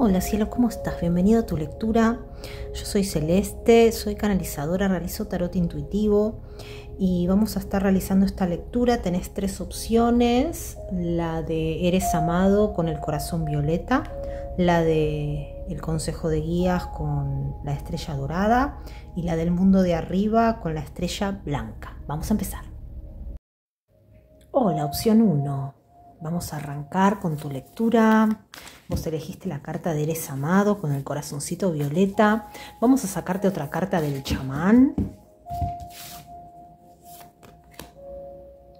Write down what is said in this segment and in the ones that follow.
Hola cielo, ¿cómo estás? Bienvenido a tu lectura. Yo soy Celeste, soy canalizadora, realizo tarot intuitivo y vamos a estar realizando esta lectura. Tenés tres opciones, la de Eres amado con el corazón violeta, la de El consejo de guías con la estrella dorada y la del mundo de arriba con la estrella blanca. Vamos a empezar. Hola, opción 1. Vamos a arrancar con tu lectura. Vos elegiste la carta de Eres Amado con el corazoncito violeta. Vamos a sacarte otra carta del chamán.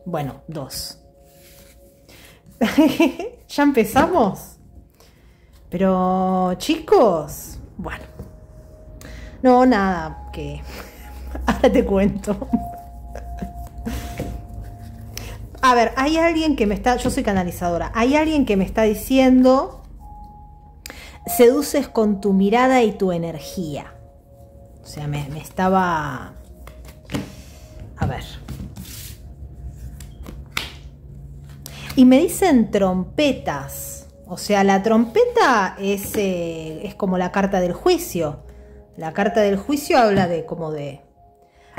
Bueno, dos. ya empezamos. Pero chicos, bueno. No, nada, que ahora te cuento a ver, hay alguien que me está, yo soy canalizadora, hay alguien que me está diciendo, seduces con tu mirada y tu energía. O sea, me, estaba... A ver. Y me dicen trompetas. O sea, la trompeta es, eh, es como la carta del juicio. La carta del juicio habla de como de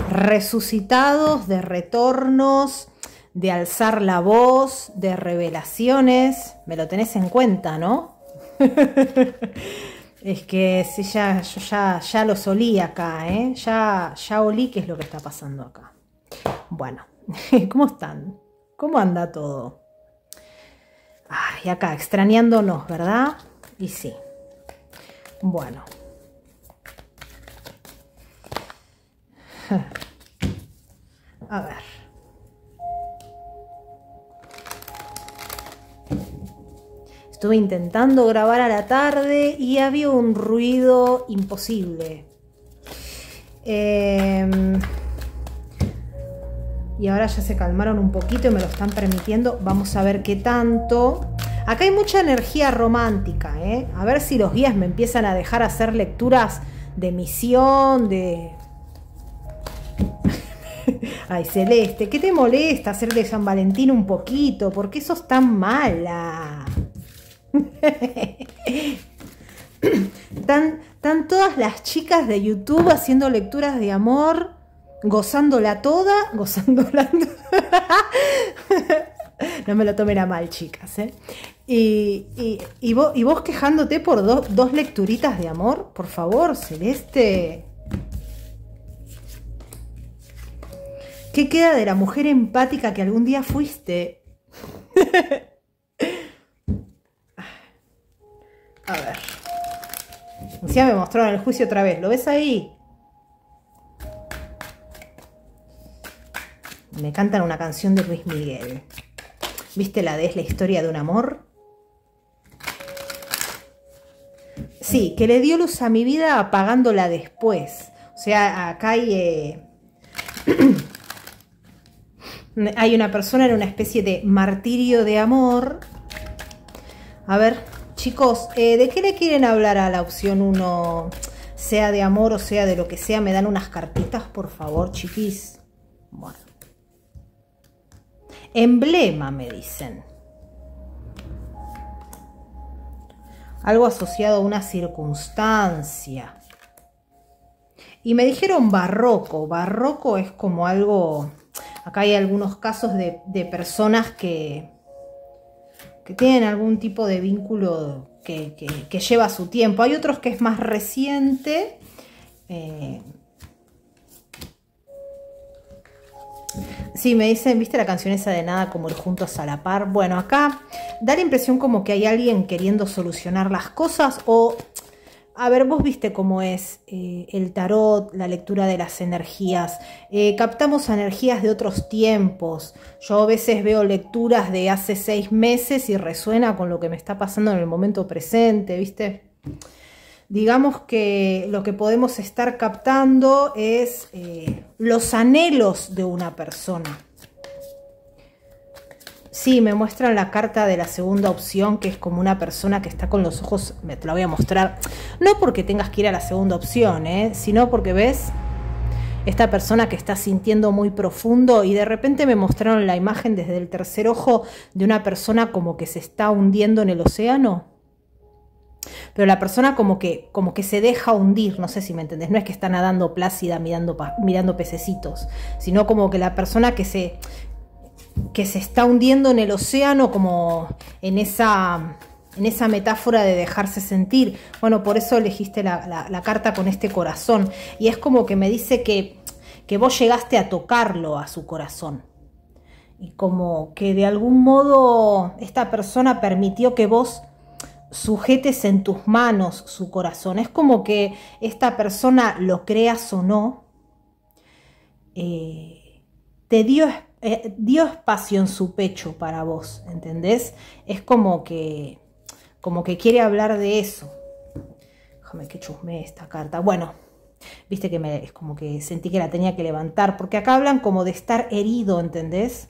resucitados, de retornos, de alzar la voz, de revelaciones. Me lo tenés en cuenta, ¿no? es que si ya, yo ya, ya los olí acá, ¿eh? Ya, ya olí qué es lo que está pasando acá. Bueno, ¿cómo están? ¿Cómo anda todo? Y acá, extrañándonos, ¿verdad? Y sí. Bueno. A ver. Estuve intentando grabar a la tarde y había un ruido imposible. Em, y ahora ya se calmaron un poquito y me lo están permitiendo. Vamos a ver qué tanto. Acá hay mucha energía romántica, ¿eh? A ver si los guías me empiezan a dejar hacer lecturas de misión, de... Ay, Celeste, ¿qué te molesta hacer de San Valentín un poquito? ¿Por qué sos tan mala? Están tan todas las chicas de YouTube haciendo lecturas de amor, gozándola toda, gozándola. no me lo tomen a mal, chicas. ¿eh? Y, vos, quejándote por dos lecturitas de amor, por favor, Celeste. ¿Qué queda de la mujer empática que algún día fuiste? A ver. Encima me mostraron el juicio otra vez. ¿Lo ves ahí? Me cantan una canción de Luis Miguel. ¿Viste la de Es la historia de un amor? Sí, que le dio luz a mi vida apagándola después. O sea, acá hay... Eh, hay una persona en una especie de martirio de amor. A ver, Chicos, eh, ¿de qué le quieren hablar a la opción 1? Sea de amor o sea de lo que sea, me dan unas cartitas, por favor, chiquis. Bueno. Emblema, me dicen. Algo asociado a una circunstancia. Y me dijeron barroco. Barroco es como algo... Acá hay algunos casos de personas que que tienen algún tipo de vínculo que, lleva su tiempo. Hay otros que es más reciente. Eh, sí, me dicen, ¿viste la canción esa de nada como el juntos a la par? Bueno, acá da la impresión como que hay alguien queriendo solucionar las cosas o a ver, vos viste cómo es eh, el tarot, la lectura de las energías. Eh, captamos energías de otros tiempos. Yo a veces veo lecturas de hace seis meses y resuena con lo que me está pasando en el momento presente, ¿viste? Digamos que lo que podemos estar captando es eh, los anhelos de una persona. Sí, me muestran la carta de la segunda opción, que es como una persona que está con los ojos, me te la voy a mostrar, no porque tengas que ir a la segunda opción, ¿eh? sino porque ves esta persona que está sintiendo muy profundo y de repente me mostraron la imagen desde el tercer ojo de una persona como que se está hundiendo en el océano. Pero la persona como que, como que se deja hundir, no sé si me entendés, no es que está nadando plácida mirando, mirando pececitos, sino como que la persona que se, que se está hundiendo en el océano como en esa, en esa metáfora de dejarse sentir. Bueno, por eso elegiste la, carta con este corazón. Y es como que me dice que, que vos llegaste a tocarlo a su corazón. Y como que de algún modo esta persona permitió que vos sujetes en tus manos su corazón. Es como que esta persona, lo creas o no, eh, te dio esperanza. Eh, dio espacio en su pecho para vos, ¿entendés? Es como que, como que quiere hablar de eso. Déjame que chusme esta carta. Bueno, viste que me, es como que sentí que la tenía que levantar, porque acá hablan como de estar herido, ¿entendés?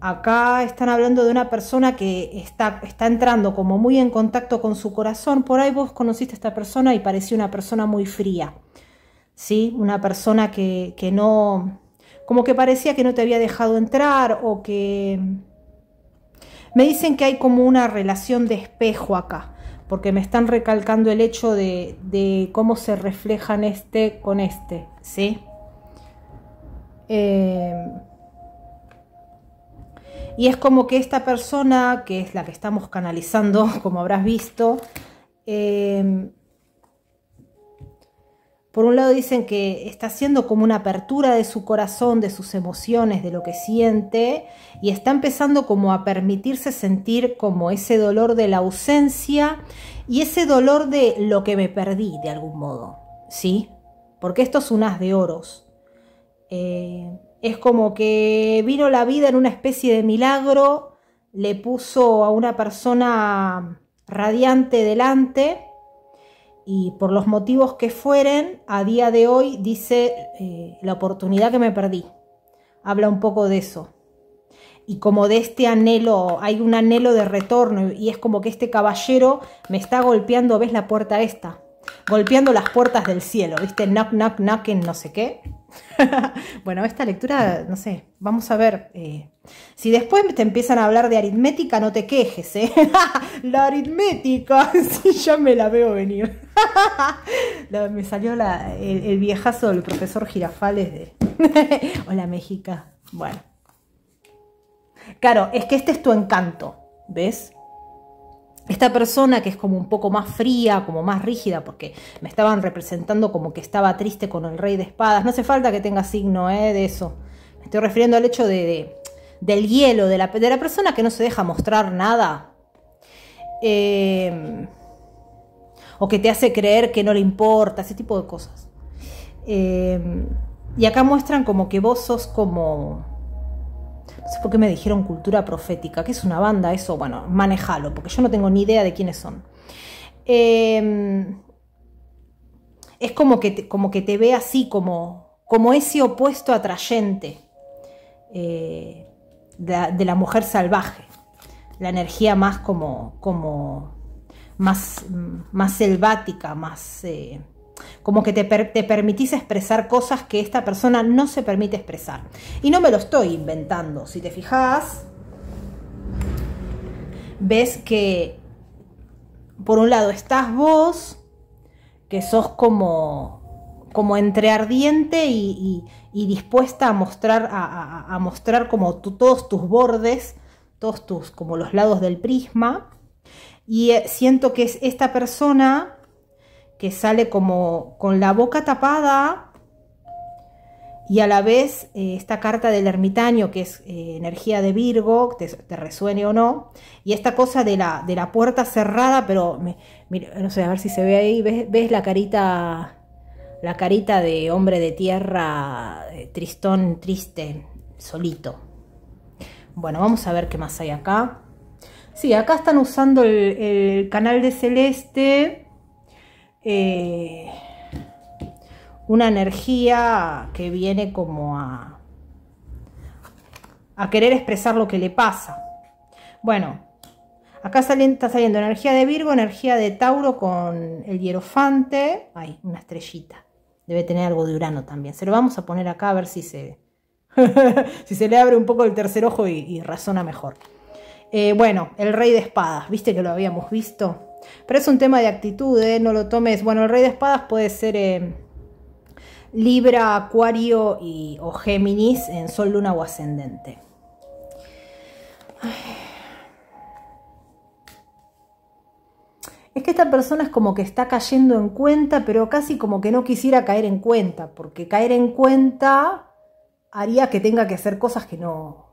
Acá están hablando de una persona que está, está entrando como muy en contacto con su corazón. Por ahí vos conociste a esta persona y parecía una persona muy fría. ¿Sí? Una persona que, que no, como que parecía que no te había dejado entrar o que... Me dicen que hay como una relación de espejo acá, porque me están recalcando el hecho de, cómo se reflejan este con este, ¿sí? Eh, y es como que esta persona, que es la que estamos canalizando, como habrás visto, eh, por un lado dicen que está haciendo como una apertura de su corazón, de sus emociones, de lo que siente, y está empezando como a permitirse sentir como ese dolor de la ausencia y ese dolor de lo que me perdí de algún modo, ¿sí? Porque esto es un haz de oros. Eh, es como que vino la vida en una especie de milagro, le puso a una persona radiante delante y por los motivos que fueren, a día de hoy dice eh, la oportunidad que me perdí. Habla un poco de eso. Y como de este anhelo, hay un anhelo de retorno y es como que este caballero me está golpeando, ¿ves la puerta esta? Golpeando las puertas del cielo, ¿viste? Knock, knock, knock en no sé qué. bueno, esta lectura, no sé, vamos a ver. Eh, si después te empiezan a hablar de aritmética, no te quejes, ¿eh? la aritmética, si ya me la veo venir. me salió el, viejazo del profesor Girafales de... Hola, México. Bueno. Claro, es que este es tu encanto, ¿ves? esta persona que es como un poco más fría, como más rígida, porque me estaban representando como que estaba triste con el rey de espadas. No hace falta que tenga signo eh, de eso. Me estoy refiriendo al hecho de, del hielo, de la, la, persona que no se deja mostrar nada. Eh, o que te hace creer que no le importa, ese tipo de cosas. Eh, y acá muestran como que vos sos como sé por qué me dijeron cultura profética, que es una banda, eso, bueno, manejalo, porque yo no tengo ni idea de quiénes son. Em, es como que, te, como que te ve así, como, como ese opuesto atrayente eh, de, la mujer salvaje. La energía más como, como más, más selvática, más, eh, como que te, permitís expresar cosas que esta persona no se permite expresar. Y no me lo estoy inventando. Si te fijas, ves que por un lado estás vos, que sos como, como entre ardiente y, dispuesta a mostrar, a, mostrar como todos tus bordes, todos tus, como los lados del prisma. Y eh, siento que es esta persona que sale como con la boca tapada y a la vez eh, esta carta del ermitaño, que es eh, energía de Virgo, te, te, resuene o no, y esta cosa de la, de la puerta cerrada, pero no sé, a ver si se ve ahí, ¿ves, la carita? La carita de hombre de tierra, eh, tristón, triste, solito. Bueno, vamos a ver qué más hay acá. Sí, acá están usando el canal de celeste eh, una energía que viene como a, a querer expresar lo que le pasa. Bueno, acá está saliendo energía de Virgo, energía de Tauro con el hierofante. hay una estrellita. Debe tener algo de Urano también. Se lo vamos a poner acá a ver si se, si se le abre un poco el tercer ojo y, razona mejor. Eh, bueno, el rey de espadas, viste que lo habíamos visto. Pero es un tema de actitud, ¿eh? no lo tomes. Bueno, el rey de espadas puede ser eh, Libra, Acuario y, o Géminis en Sol, Luna o Ascendente. Es que esta persona es como que está cayendo en cuenta, pero casi como que no quisiera caer en cuenta, porque caer en cuenta haría que tenga que hacer cosas que no,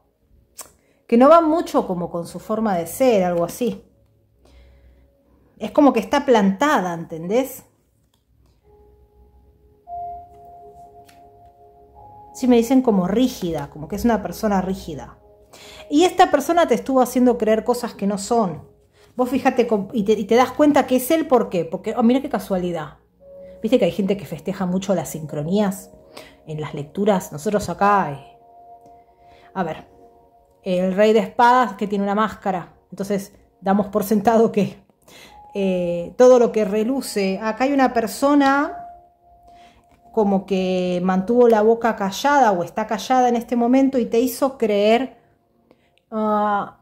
que no van mucho como con su forma de ser, algo así es como que está plantada, ¿entendés? Sí me dicen como rígida, como que es una persona rígida. Y esta persona te estuvo haciendo creer cosas que no son. Vos fíjate y te, das cuenta que es él, ¿por qué? Porque, oh, mira qué casualidad. Viste que hay gente que festeja mucho las sincronías en las lecturas. Nosotros acá... Eh, a ver, el rey de espadas que tiene una máscara. Entonces damos por sentado que eh, todo lo que reluce. Acá hay una persona como que mantuvo la boca callada o está callada en este momento y te hizo creer ah,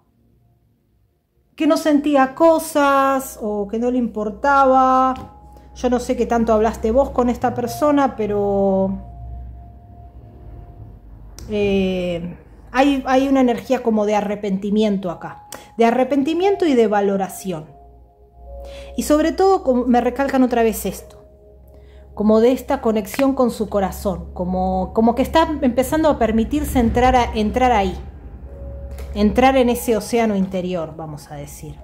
que no sentía cosas o que no le importaba. Yo no sé qué tanto hablaste vos con esta persona, pero eh, hay una energía como de arrepentimiento acá, de arrepentimiento y de valoración. Y sobre todo me recalcan otra vez esto, como de esta conexión con su corazón, como, como que está empezando a permitirse entrar, entrar ahí, entrar en ese océano interior, vamos a decir.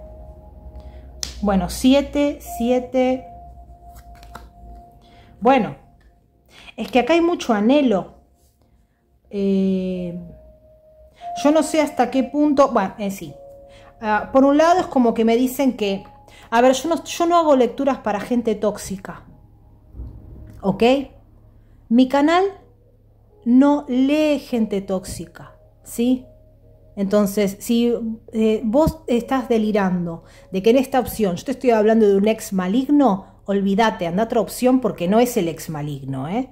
Bueno, siete, siete. Bueno, es que acá hay mucho anhelo. Eh, yo no sé hasta qué punto, bueno, en eh, sí. Ah, por un lado es como que me dicen que a ver, yo no, yo no hago lecturas para gente tóxica. ¿Ok? Mi canal no lee gente tóxica. ¿Sí? Entonces, si eh, vos estás delirando de que en esta opción yo te estoy hablando de un ex maligno, olvídate, anda a otra opción porque no es el ex maligno. ¿eh?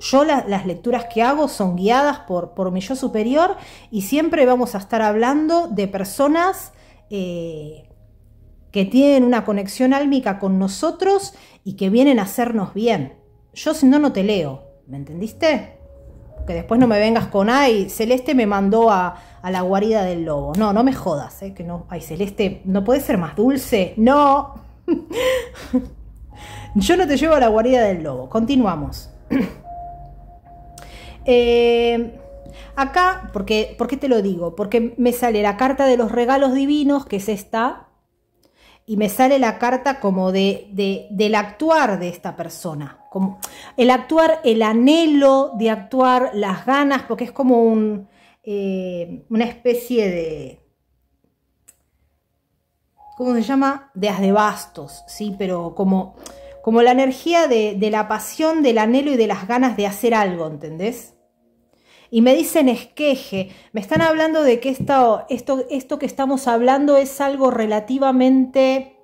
Yo las lecturas que hago son guiadas por, por mi yo superior y siempre vamos a estar hablando de personas eh, que tienen una conexión álmica con nosotros y que vienen a hacernos bien. Yo si no, no te leo. ¿Me entendiste? Que después no me vengas con, ay, Celeste me mandó a, la guarida del lobo. No, no me jodas, ¿eh? que no, ay, Celeste, ¿no puede ser más dulce? No. Yo no te llevo a la guarida del lobo. Continuamos. Eh, acá, porque, ¿por qué te lo digo? Porque me sale la carta de los regalos divinos, que es esta, y me sale la carta como de, de, del actuar de esta persona. Como el actuar, el anhelo de actuar, las ganas, porque es como un, eh, una especie de... ¿Cómo se llama? De as de bastos, ¿sí? Pero como, como la energía de, de la pasión, del anhelo y de las ganas de hacer algo, ¿entendés? y me dicen esqueje, me están hablando de que esto, esto, esto que estamos hablando es algo relativamente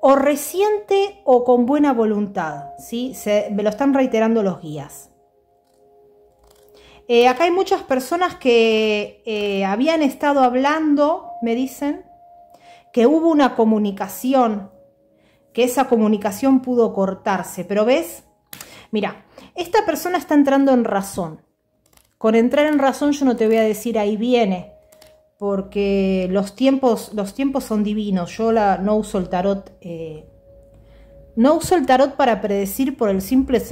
o reciente o con buena voluntad, ¿sí? me lo están reiterando los guías. Eh, acá hay muchas personas que eh, habían estado hablando, me dicen, que hubo una comunicación, que esa comunicación pudo cortarse, pero ves, mira, esta persona está entrando en razón. Por entrar en razón yo no te voy a decir ahí viene, porque los tiempos, los tiempos son divinos. Yo la, no uso el tarot. Eh, no uso el tarot para predecir por el simple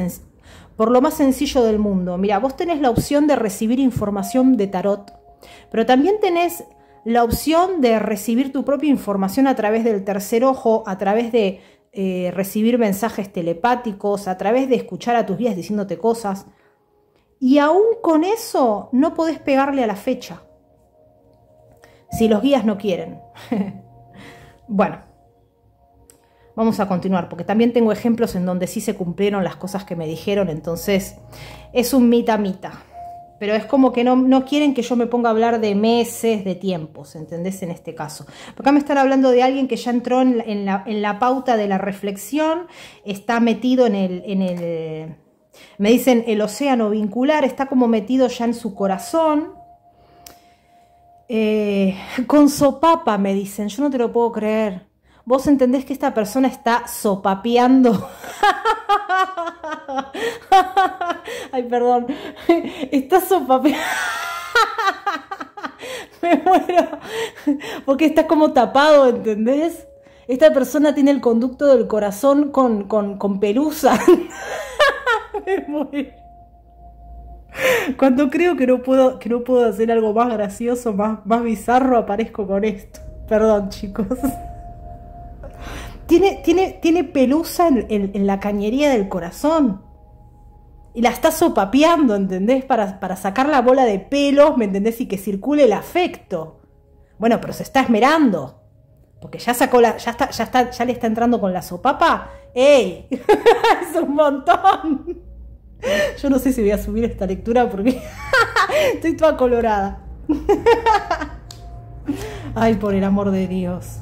por lo más sencillo del mundo. Mira, vos tenés la opción de recibir información de tarot, pero también tenés la opción de recibir tu propia información a través del tercer ojo, a través de eh, recibir mensajes telepáticos, a través de escuchar a tus vías diciéndote cosas. Y aún con eso no podés pegarle a la fecha, si los guías no quieren. bueno, vamos a continuar, porque también tengo ejemplos en donde sí se cumplieron las cosas que me dijeron, entonces es un mita mita. Pero es como que no, no, quieren que yo me ponga a hablar de meses, de tiempos, ¿entendés? En este caso. Acá me están hablando de alguien que ya entró en la, pauta de la reflexión, está metido en el, en el me dicen, el océano vincular está como metido ya en su corazón. Eh, con sopapa, me dicen, yo no te lo puedo creer. Vos entendés que esta persona está sopapeando. Ay, perdón. Está sopapeando. me muero. Porque está como tapado, ¿entendés? Esta persona tiene el conducto del corazón con, con, con pelusa. Cuando creo que no puedo, que no puedo hacer algo más gracioso, más, más bizarro, aparezco con esto. Perdón, chicos. Tiene, tiene, tiene pelusa en, la cañería del corazón. Y la está sopapeando, ¿entendés? Para, para sacar la bola de pelos, ¿me entendés? Y que circule el afecto. Bueno, pero se está esmerando. Porque ya sacó la. ya ya está, ya le está entrando con la sopapa. ¡Ey! ¡Es un montón! Yo no sé si voy a subir esta lectura porque estoy toda colorada. Ay, por el amor de Dios.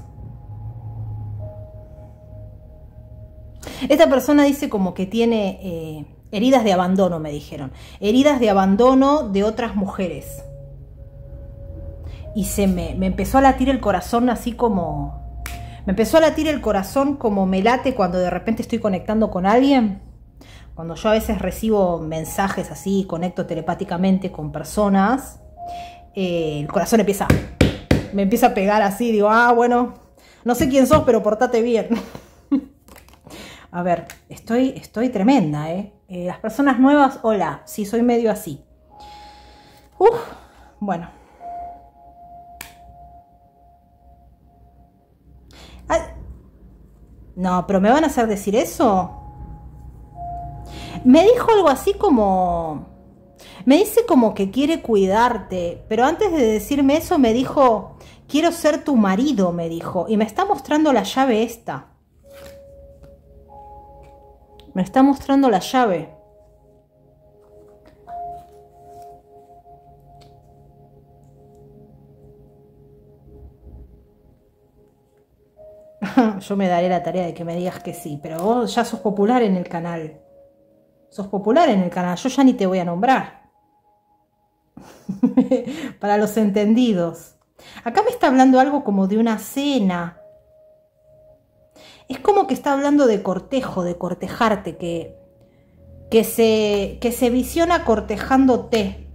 Esta persona dice como que tiene eh, heridas de abandono, me dijeron. Heridas de abandono de otras mujeres. Y se me, me empezó a latir el corazón así como... Me empezó a latir el corazón como me late cuando de repente estoy conectando con alguien cuando yo a veces recibo mensajes así, conecto telepáticamente con personas, eh, el corazón empieza, me empieza a pegar así, digo, ah, bueno, no sé quién sos, pero portate bien. a ver, estoy, estoy tremenda, ¿eh? ¿eh? Las personas nuevas, hola, sí, soy medio así. Uf, bueno. No, pero ¿me van a hacer decir eso? Me dijo algo así como... Me dice como que quiere cuidarte, pero antes de decirme eso me dijo, quiero ser tu marido, me dijo, y me está mostrando la llave esta. Me está mostrando la llave. Yo me daré la tarea de que me digas que sí, pero vos ya sos popular en el canal sos popular en el canal, yo ya ni te voy a nombrar. Para los entendidos. Acá me está hablando algo como de una cena. Es como que está hablando de cortejo, de cortejarte, que, se, que se visiona cortejándote,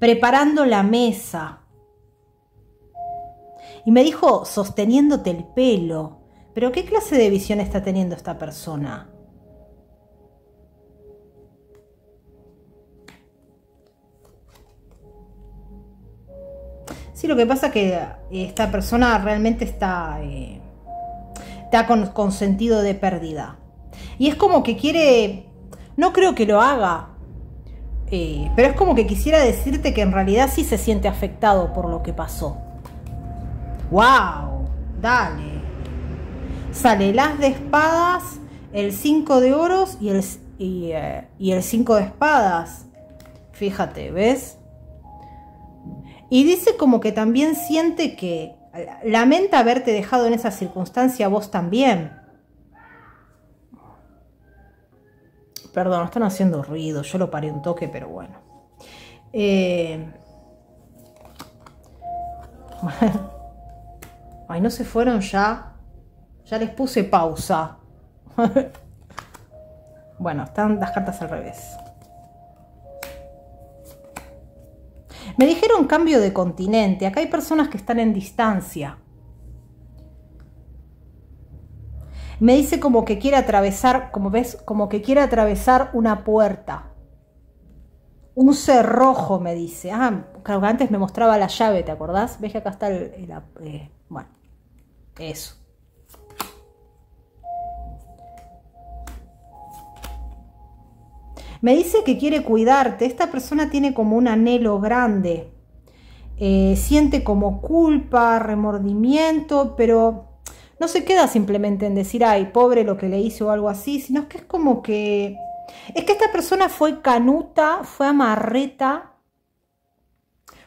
preparando la mesa. Y me dijo sosteniéndote el pelo. Pero ¿qué clase de visión está teniendo esta persona? Sí, lo que pasa es que eh, esta persona realmente está, eh, está con, sentido de pérdida. Y es como que quiere, no creo que lo haga, eh, pero es como que quisiera decirte que en realidad sí se siente afectado por lo que pasó. ¡Wow! Dale. Sale las de espadas, el 5 de oros y el, y, y el 5 de espadas. Fíjate, ¿ves? Y dice como que también siente que lamenta haberte dejado en esa circunstancia vos también. Perdón, están haciendo ruido, yo lo paré un toque, pero bueno. Eh, Ay, no se fueron ya. Ya les puse pausa. bueno, están las cartas al revés. Me dijeron cambio de continente. Acá hay personas que están en distancia. Me dice como que quiere atravesar, como ves, como que quiere atravesar una puerta. Un cerrojo, me dice. Ah, claro antes me mostraba la llave, ¿te acordás? ¿Ves que acá está el... Eh, bueno, eso. Me dice que quiere cuidarte. Esta persona tiene como un anhelo grande. Eh, siente como culpa, remordimiento, pero no se queda simplemente en decir, ay, pobre lo que le hizo o algo así, sino que es como que... Es que esta persona fue canuta, fue amarreta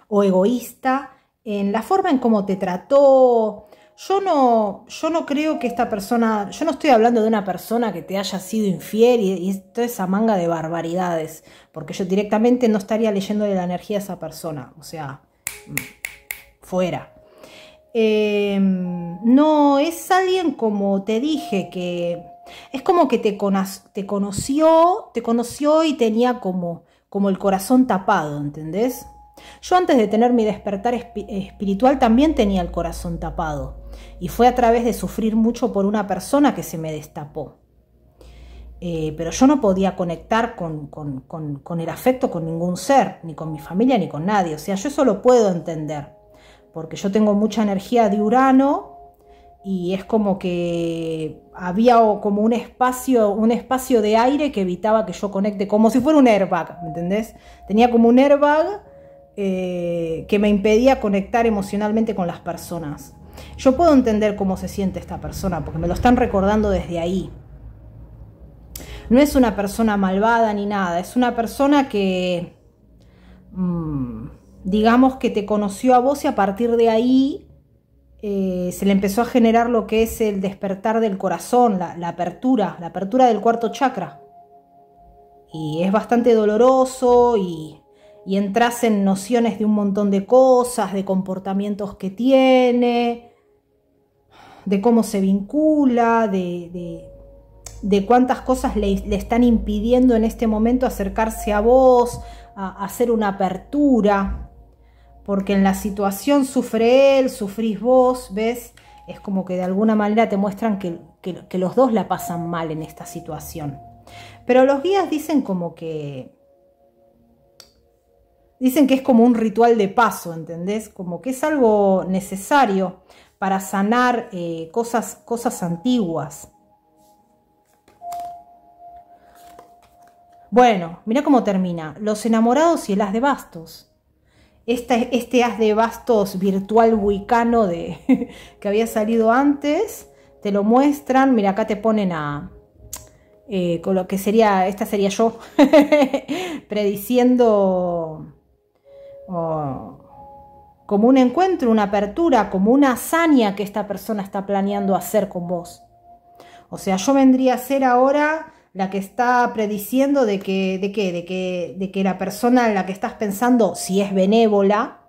o egoísta en la forma en cómo te trató, yo no, creo que esta persona, yo no estoy hablando de una persona que te haya sido infiel y, toda esa manga de barbaridades, porque yo directamente no estaría leyendo de la energía a esa persona, o sea, mm, fuera. Em, no, es alguien como te dije que es como que te, conoció, te conoció y tenía como, como el corazón tapado, ¿entendés? Yo antes de tener mi despertar espiritual también tenía el corazón tapado y fue a través de sufrir mucho por una persona que se me destapó. Eh, pero yo no podía conectar con, con, con, el afecto con ningún ser, ni con mi familia, ni con nadie. O sea, yo eso lo puedo entender, porque yo tengo mucha energía de Urano y es como que había como un espacio, un espacio de aire que evitaba que yo conecte, como si fuera un airbag, ¿me entendés? Tenía como un airbag eh, que me impedía conectar emocionalmente con las personas. Yo puedo entender cómo se siente esta persona porque me lo están recordando desde ahí. No es una persona malvada ni nada, es una persona que, mm, digamos que te conoció a vos y a partir de ahí eh, se le empezó a generar lo que es el despertar del corazón, la, apertura, la apertura del cuarto chakra. Y es bastante doloroso y entras en nociones de un montón de cosas, de comportamientos que tiene, de cómo se vincula, de, de, cuántas cosas le, están impidiendo en este momento acercarse a vos, a, hacer una apertura, porque en la situación sufre él, sufrís vos, ¿ves? Es como que de alguna manera te muestran que, que los dos la pasan mal en esta situación. Pero los guías dicen como que Dicen que es como un ritual de paso, ¿entendés? Como que es algo necesario para sanar eh, cosas, cosas antiguas. Bueno, mira cómo termina. Los enamorados y el haz de bastos. Este, este as de bastos virtual wicano de, que había salido antes, te lo muestran. Mira, acá te ponen a, eh, con lo que sería, esta sería yo, prediciendo como un encuentro, una apertura, como una hazaña que esta persona está planeando hacer con vos. O sea, yo vendría a ser ahora la que está prediciendo de que, de qué, de que, de que la persona en la que estás pensando, si es benévola,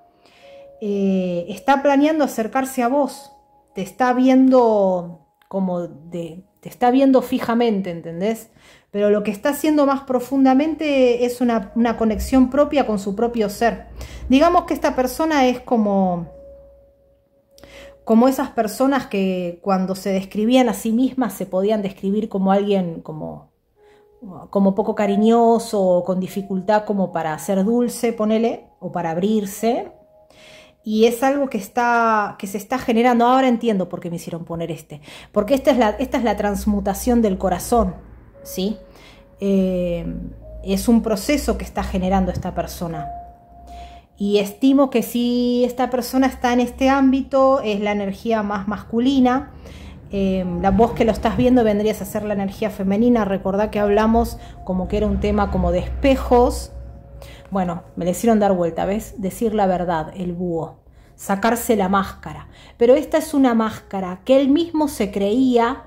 eh, está planeando acercarse a vos, te está viendo como de, te está viendo fijamente, ¿entendés? pero lo que está haciendo más profundamente es una, conexión propia con su propio ser. Digamos que esta persona es como como esas personas que cuando se describían a sí mismas se podían describir como alguien como, como poco cariñoso o con dificultad como para ser dulce, ponele, o para abrirse. Y es algo que, está, que se está generando. Ahora entiendo por qué me hicieron poner este. Porque esta es esta es la transmutación del corazón. ¿sí? Eh, es un proceso que está generando esta persona. Y estimo que si esta persona está en este ámbito, es la energía más masculina. Eh, vos la voz que lo estás viendo vendrías a ser la energía femenina. Recordá que hablamos como que era un tema como de espejos. Bueno, me le hicieron dar vuelta, ¿ves? Decir la verdad, el búho. Sacarse la máscara. Pero esta es una máscara que él mismo se creía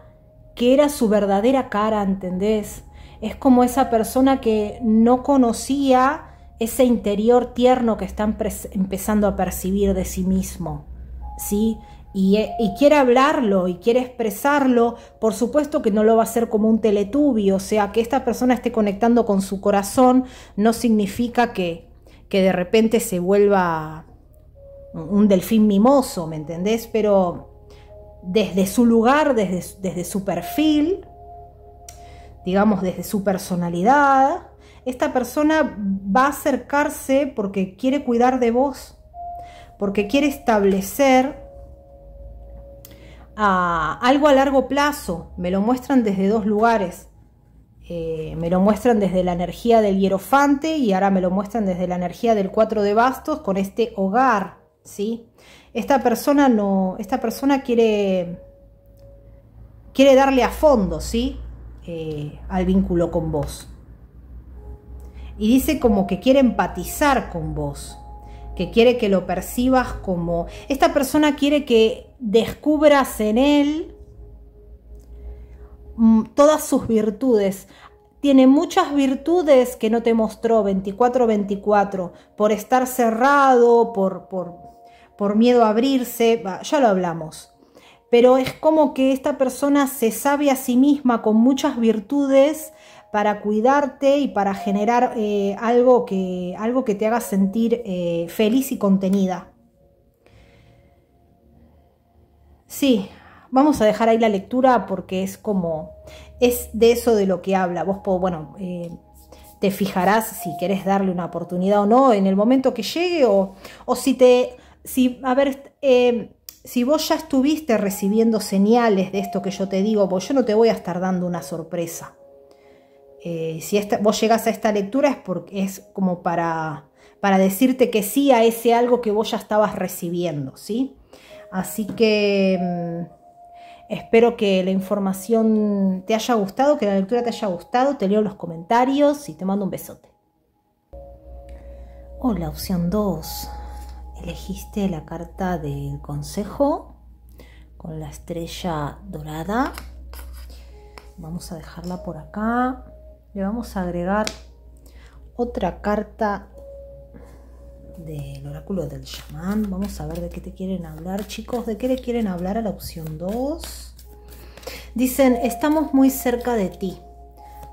que era su verdadera cara, ¿entendés? Es como esa persona que no conocía ese interior tierno que están empezando a percibir de sí mismo, ¿sí? Eh, y, quiere hablarlo y quiere expresarlo, por supuesto que no lo va a hacer como un teletubio, o sea, que esta persona esté conectando con su corazón no significa que, que de repente se vuelva un delfín mimoso, ¿me entendés? Pero desde su lugar, desde, desde su perfil, digamos desde su personalidad, esta persona va a acercarse porque quiere cuidar de vos, porque quiere establecer ah, algo a largo plazo. Me lo muestran desde dos lugares. Eh, me lo muestran desde la energía del hierofante y ahora me lo muestran desde la energía del cuatro de bastos con este hogar, ¿sí? Esta persona no, esta persona quiere, quiere darle a fondo, ¿sí? Eh, al vínculo con vos. Y dice como que quiere empatizar con vos, que quiere que lo percibas como... Esta persona quiere que descubras en él mm, todas sus virtudes. Tiene muchas virtudes que no te mostró 24-24 por estar cerrado, por, por, por miedo a abrirse, ya lo hablamos. Pero es como que esta persona se sabe a sí misma con muchas virtudes para cuidarte y para generar eh, algo, que, algo que te haga sentir eh, feliz y contenida. Sí, vamos a dejar ahí la lectura porque es como, es de eso de lo que habla. Vos, bueno, eh, te fijarás si querés darle una oportunidad o no en el momento que llegue o, o si te si, a ver, em, si vos ya estuviste recibiendo señales de esto que yo te digo, pues yo no te voy a estar dando una sorpresa. Eh, si esta, vos llegás a esta lectura es porque es como para, decirte que sí a ese algo que vos ya estabas recibiendo, ¿sí? Así que em, espero que la información te haya gustado, que la lectura te haya gustado. Te leo los comentarios y te mando un besote. Hola, opción 2 elegiste la carta del consejo con la estrella dorada. Vamos a dejarla por acá. Le vamos a agregar otra carta del oráculo del chamán. Vamos a ver de qué te quieren hablar, chicos. ¿De qué le quieren hablar a la opción 2? Dicen, estamos muy cerca de ti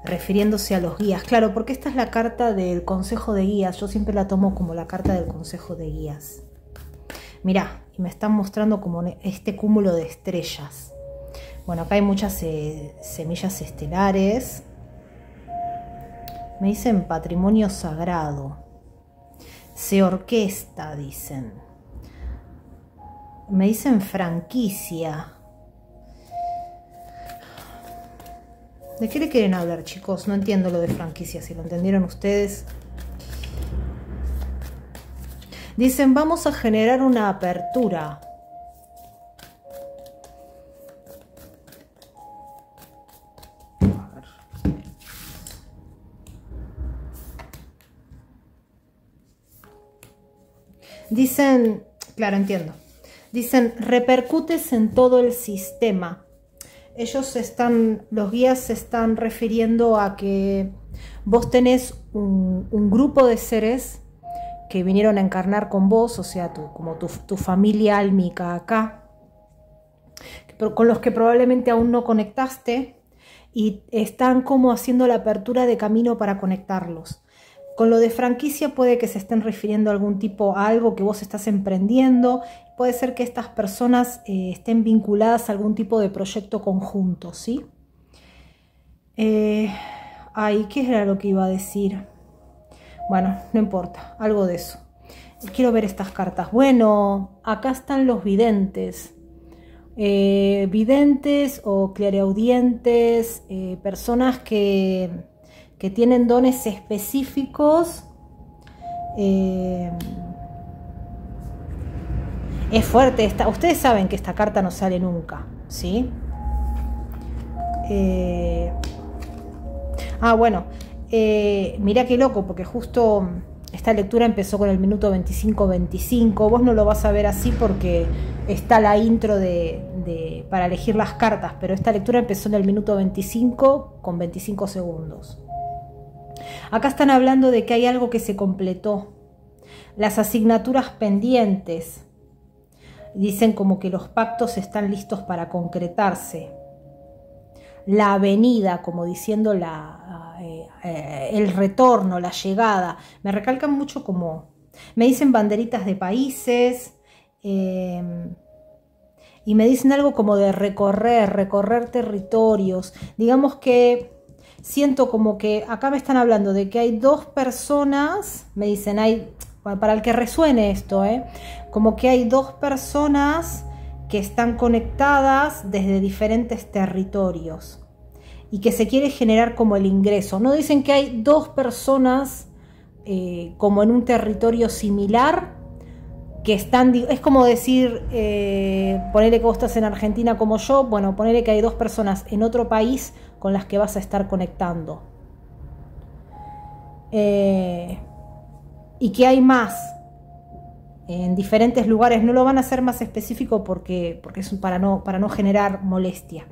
refiriéndose a los guías. Claro, porque esta es la carta del consejo de guías. Yo siempre la tomo como la carta del consejo de guías. Mirá, y me están mostrando como este cúmulo de estrellas. Bueno, acá hay muchas eh, semillas estelares. Me dicen patrimonio sagrado. Se orquesta, dicen. Me dicen franquicia. ¿De qué le quieren hablar, chicos? No entiendo lo de franquicia, si lo entendieron ustedes. Dicen, vamos a generar una apertura. Dicen, claro, entiendo. Dicen, repercutes en todo el sistema ellos están, los guías se están refiriendo a que vos tenés un, grupo de seres que vinieron a encarnar con vos, o sea, como tu, tu familia álmica acá, con los que probablemente aún no conectaste y están como haciendo la apertura de camino para conectarlos. Con lo de franquicia puede que se estén refiriendo a algún tipo, a algo que vos estás emprendiendo puede ser que estas personas eh, estén vinculadas a algún tipo de proyecto conjunto, ¿sí? Eh, ay, ¿qué era lo que iba a decir? Bueno, no importa, algo de eso. Quiero ver estas cartas. Bueno, acá están los videntes. Eh, videntes o clareaudientes, personas que, que, tienen dones específicos. Es fuerte esta. Ustedes saben que esta carta no sale nunca, ¿sí? Eh, ah, bueno. Eh, mirá qué loco, porque justo esta lectura empezó con el minuto 25-25. Vos no lo vas a ver así porque está la intro de, para elegir las cartas, pero esta lectura empezó en el minuto 25 con 25 segundos. Acá están hablando de que hay algo que se completó. Las asignaturas pendientes Dicen como que los pactos están listos para concretarse. La avenida, como diciendo la, eh, eh, el retorno, la llegada. Me recalcan mucho como... Me dicen banderitas de países. Em, y me dicen algo como de recorrer, recorrer territorios. Digamos que siento como que acá me están hablando de que hay dos personas, me dicen, hay, para el que resuene esto, ¿eh? como que hay dos personas que están conectadas desde diferentes territorios y que se quiere generar como el ingreso. No dicen que hay dos personas eh, como en un territorio similar que están, es como decir, eh, ponele que vos estás en Argentina como yo, bueno, ponele que hay dos personas en otro país con las que vas a estar conectando. Eh, y que hay más, en diferentes lugares. No lo van a hacer más específico porque, porque es para no, para no generar molestia.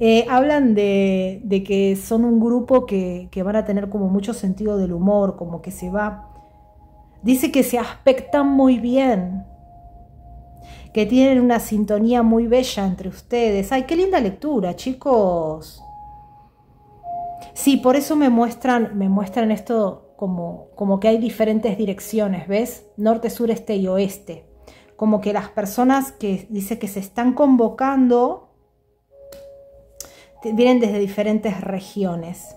Eh, hablan de, que son un grupo que, van a tener como mucho sentido del humor, como que se va. Dice que se aspectan muy bien, que tienen una sintonía muy bella entre ustedes. ¡Ay, qué linda lectura, chicos! Sí, por eso me muestran, me muestran esto como, que hay diferentes direcciones, ¿ves? Norte, sur, este y oeste. Como que las personas que dice que se están convocando vienen desde diferentes regiones.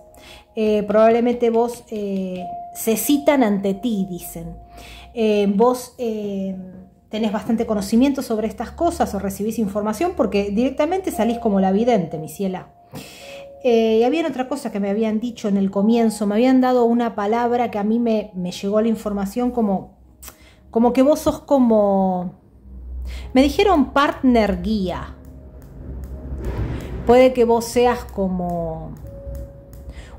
Eh, probablemente vos eh, se citan ante ti, dicen. Eh, vos tenés bastante conocimiento sobre estas cosas o recibís información porque directamente salís como la vidente, mi ciela. Eh, y había otra cosa que me habían dicho en el comienzo, me habían dado una palabra que a mí me, me llegó la información como, como que vos sos como... Me dijeron partner guía. Puede que vos seas como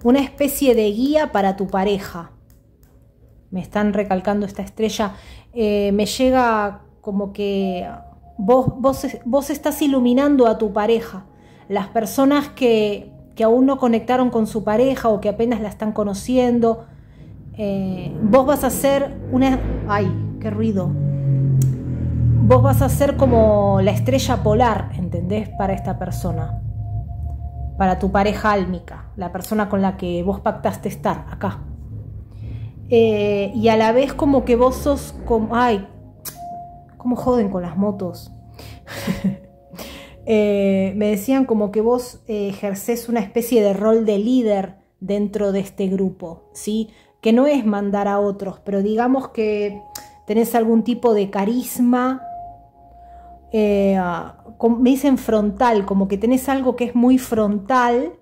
una especie de guía para tu pareja. Me están recalcando esta estrella. Eh, me llega como que vos, vos estás iluminando a tu pareja. Las personas que que aún no conectaron con su pareja o que apenas la están conociendo. Eh, vos vas a ser una... ¡Ay, qué ruido! Vos vas a ser como la estrella polar, ¿entendés? Para esta persona. Para tu pareja álmica, la persona con la que vos pactaste estar acá. Eh, y a la vez como que vos sos como... ¡Ay! ¿Cómo joden con las motos? Eh, me decían como que vos eh, ejerces una especie de rol de líder dentro de este grupo, ¿sí? Que no es mandar a otros, pero digamos que tenés algún tipo de carisma, eh, me dicen frontal, como que tenés algo que es muy frontal,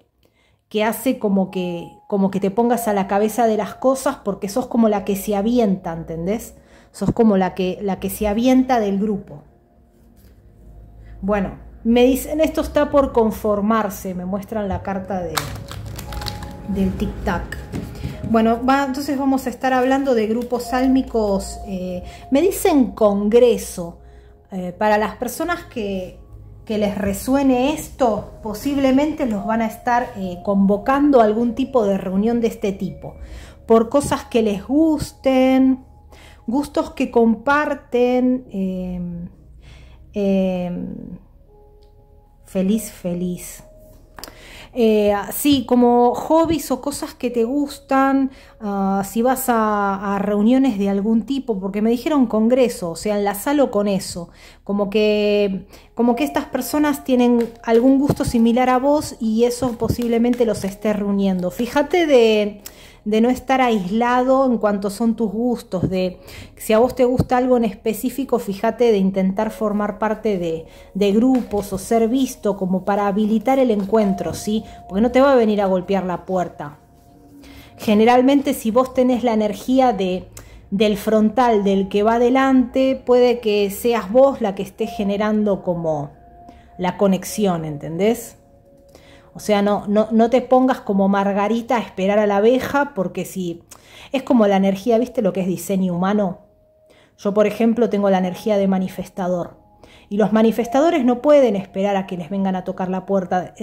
que hace como que, como que te pongas a la cabeza de las cosas porque sos como la que se avienta, ¿entendés? Sos como la que, la que se avienta del grupo. Bueno, me dicen, esto está por conformarse, me muestran la carta de, del tic-tac. Bueno, entonces vamos a estar hablando de grupos sálmicos, eh, me dicen congreso. Eh, para las personas que, les resuene esto, posiblemente los van a estar eh, convocando a algún tipo de reunión de este tipo, por cosas que les gusten, gustos que comparten feliz, feliz. Eh, sí, como hobbies o cosas que te gustan, ah, si vas a, reuniones de algún tipo, porque me dijeron congreso, o sea, enlazalo con eso, como que, como que estas personas tienen algún gusto similar a vos y eso posiblemente los esté reuniendo. Fíjate de de no estar aislado en cuanto son tus gustos, de si a vos te gusta algo en específico, fíjate de intentar formar parte de, de grupos o ser visto como para habilitar el encuentro, ¿sí? Porque no te va a venir a golpear la puerta. Generalmente si vos tenés la energía de del frontal del que va adelante, puede que seas vos la que esté generando como la conexión, ¿entendés? O sea, no, no, te pongas como Margarita a esperar a la abeja, porque si es como la energía, ¿viste lo que es diseño humano? Yo, por ejemplo, tengo la energía de manifestador. Y los manifestadores no pueden esperar a que les vengan a tocar la puerta.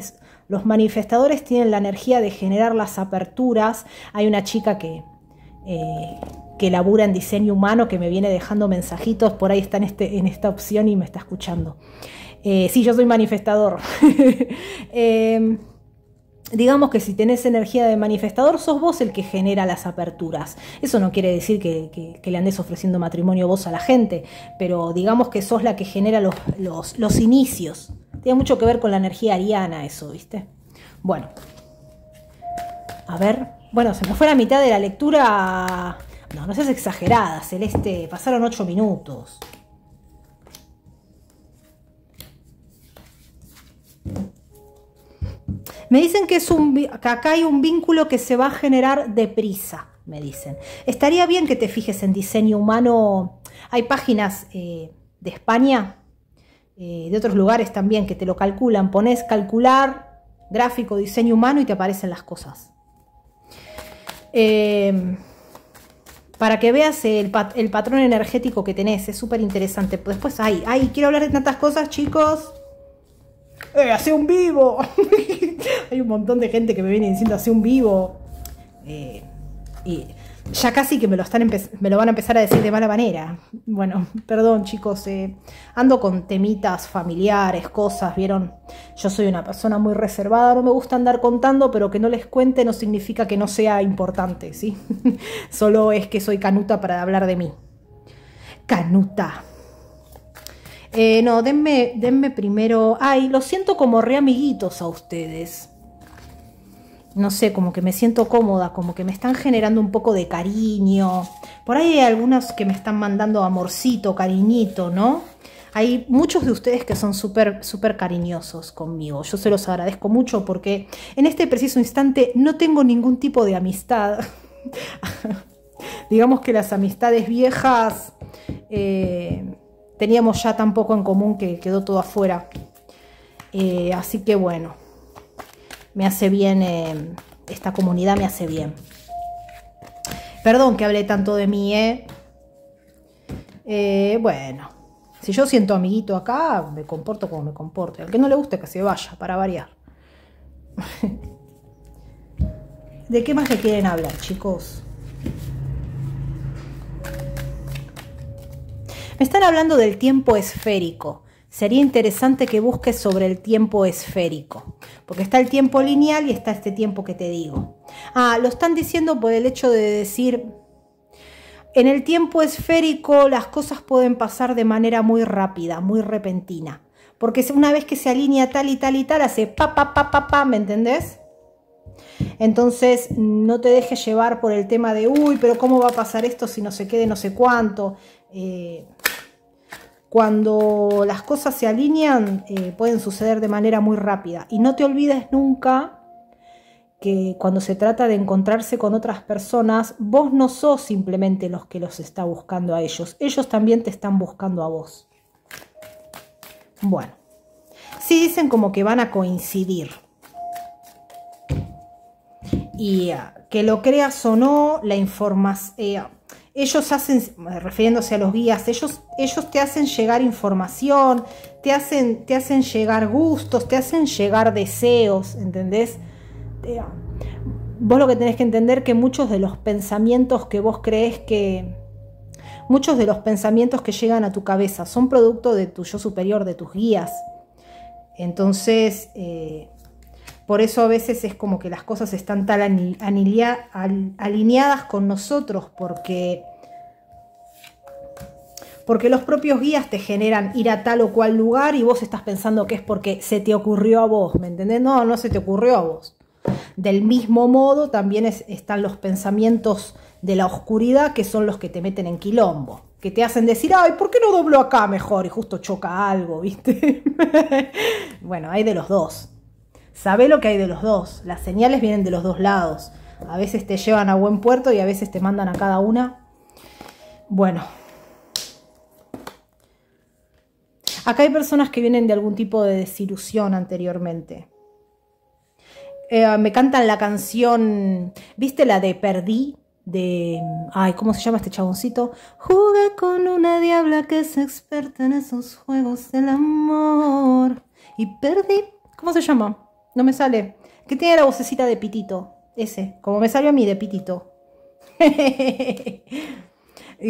los manifestadores tienen la energía de generar las aperturas. Hay una chica que, eh, que labura en diseño humano que me viene dejando mensajitos. Por ahí está este, en esta opción y me está escuchando. Eh, sí, yo soy manifestador. Em, digamos que si tenés energía de manifestador, sos vos el que genera las aperturas. Eso no quiere decir que, le andes ofreciendo matrimonio vos a la gente, pero digamos que sos la que genera los, los inicios. Tiene mucho que ver con la energía ariana eso, ¿viste? Bueno, a ver, bueno, se me fue la mitad de la lectura. No, no seas exagerada, Celeste, pasaron ocho minutos. Me dicen que, es un, acá hay un vínculo que se va a generar deprisa, me dicen. Estaría bien que te fijes en diseño humano. Hay páginas eh, de España, eh, de otros lugares también, que te lo calculan. Pones calcular, gráfico, diseño humano y te aparecen las cosas. Em, para que veas el, patrón energético que tenés, es súper interesante. Después, ay, ay, quiero hablar de tantas cosas, chicos eh, hace un vivo. Hay un montón de gente que me viene diciendo, hace un vivo. Eh, y ya casi que me lo, están me lo van a empezar a decir de mala manera. Bueno, perdón chicos, eh, ando con temitas familiares, cosas, vieron, yo soy una persona muy reservada, no me gusta andar contando, pero que no les cuente no significa que no sea importante, ¿sí? Solo es que soy canuta para hablar de mí. Canuta. Eh, no, denme, denme primero... Ay, lo siento como re amiguitos a ustedes. No sé, como que me siento cómoda, como que me están generando un poco de cariño. Por ahí hay algunos que me están mandando amorcito, cariñito, ¿no? Hay muchos de ustedes que son súper, súper cariñosos conmigo. Yo se los agradezco mucho porque en este preciso instante no tengo ningún tipo de amistad. Digamos que las amistades viejas eh, teníamos ya tan poco en común que quedó todo afuera. Eh, así que bueno, me hace bien, eh, esta comunidad me hace bien. Perdón que hablé tanto de mí, eh. ¿eh? bueno, si yo siento amiguito acá, me comporto como me comporte. Al que no le guste que se vaya, para variar. ¿De qué más le quieren hablar, chicos? Me están hablando del tiempo esférico. Sería interesante que busques sobre el tiempo esférico, porque está el tiempo lineal y está este tiempo que te digo. Ah, lo están diciendo por el hecho de decir, en el tiempo esférico las cosas pueden pasar de manera muy rápida, muy repentina, porque una vez que se alinea tal y tal y tal, hace papá pa, pa, pa, ¿me entendés? Entonces, no te dejes llevar por el tema de, uy, pero ¿cómo va a pasar esto si no se quede no sé cuánto? Eh, cuando las cosas se alinean, eh, pueden suceder de manera muy rápida. Y no te olvides nunca que cuando se trata de encontrarse con otras personas, vos no sos simplemente los que los está buscando a ellos, ellos también te están buscando a vos. Bueno, si dicen como que van a coincidir. Y ah, que lo creas o no, la información... Eh, ellos hacen, refiriéndose a los guías, ellos, ellos te hacen llegar información, te hacen, te hacen llegar gustos, te hacen llegar deseos, ¿entendés? Eh, vos lo que tenés que entender que muchos de los pensamientos que vos crees que... Muchos de los pensamientos que llegan a tu cabeza son producto de tu yo superior, de tus guías. Entonces, eh, por eso a veces es como que las cosas están tan alineadas con nosotros porque, porque los propios guías te generan ir a tal o cual lugar y vos estás pensando que es porque se te ocurrió a vos, ¿me entendés? No, no se te ocurrió a vos. Del mismo modo también están los pensamientos de la oscuridad que son los que te meten en quilombo, que te hacen decir, ay, ¿por qué no doblo acá mejor? Y justo choca algo, ¿viste? bueno, hay de los dos. Sabe lo que hay de los dos, las señales vienen de los dos lados. A veces te llevan a buen puerto y a veces te mandan a cada una. Bueno. Acá hay personas que vienen de algún tipo de desilusión anteriormente. Eh, me cantan la canción, ¿viste la de Perdí? de. Ay, ¿cómo se llama este chaboncito? Jugué con una diabla que es experta en esos juegos del amor. Y perdí. ¿Cómo se llama? No me sale. ¿Qué tiene la vocecita de pitito. Ese. Como me salió a mí de pitito. y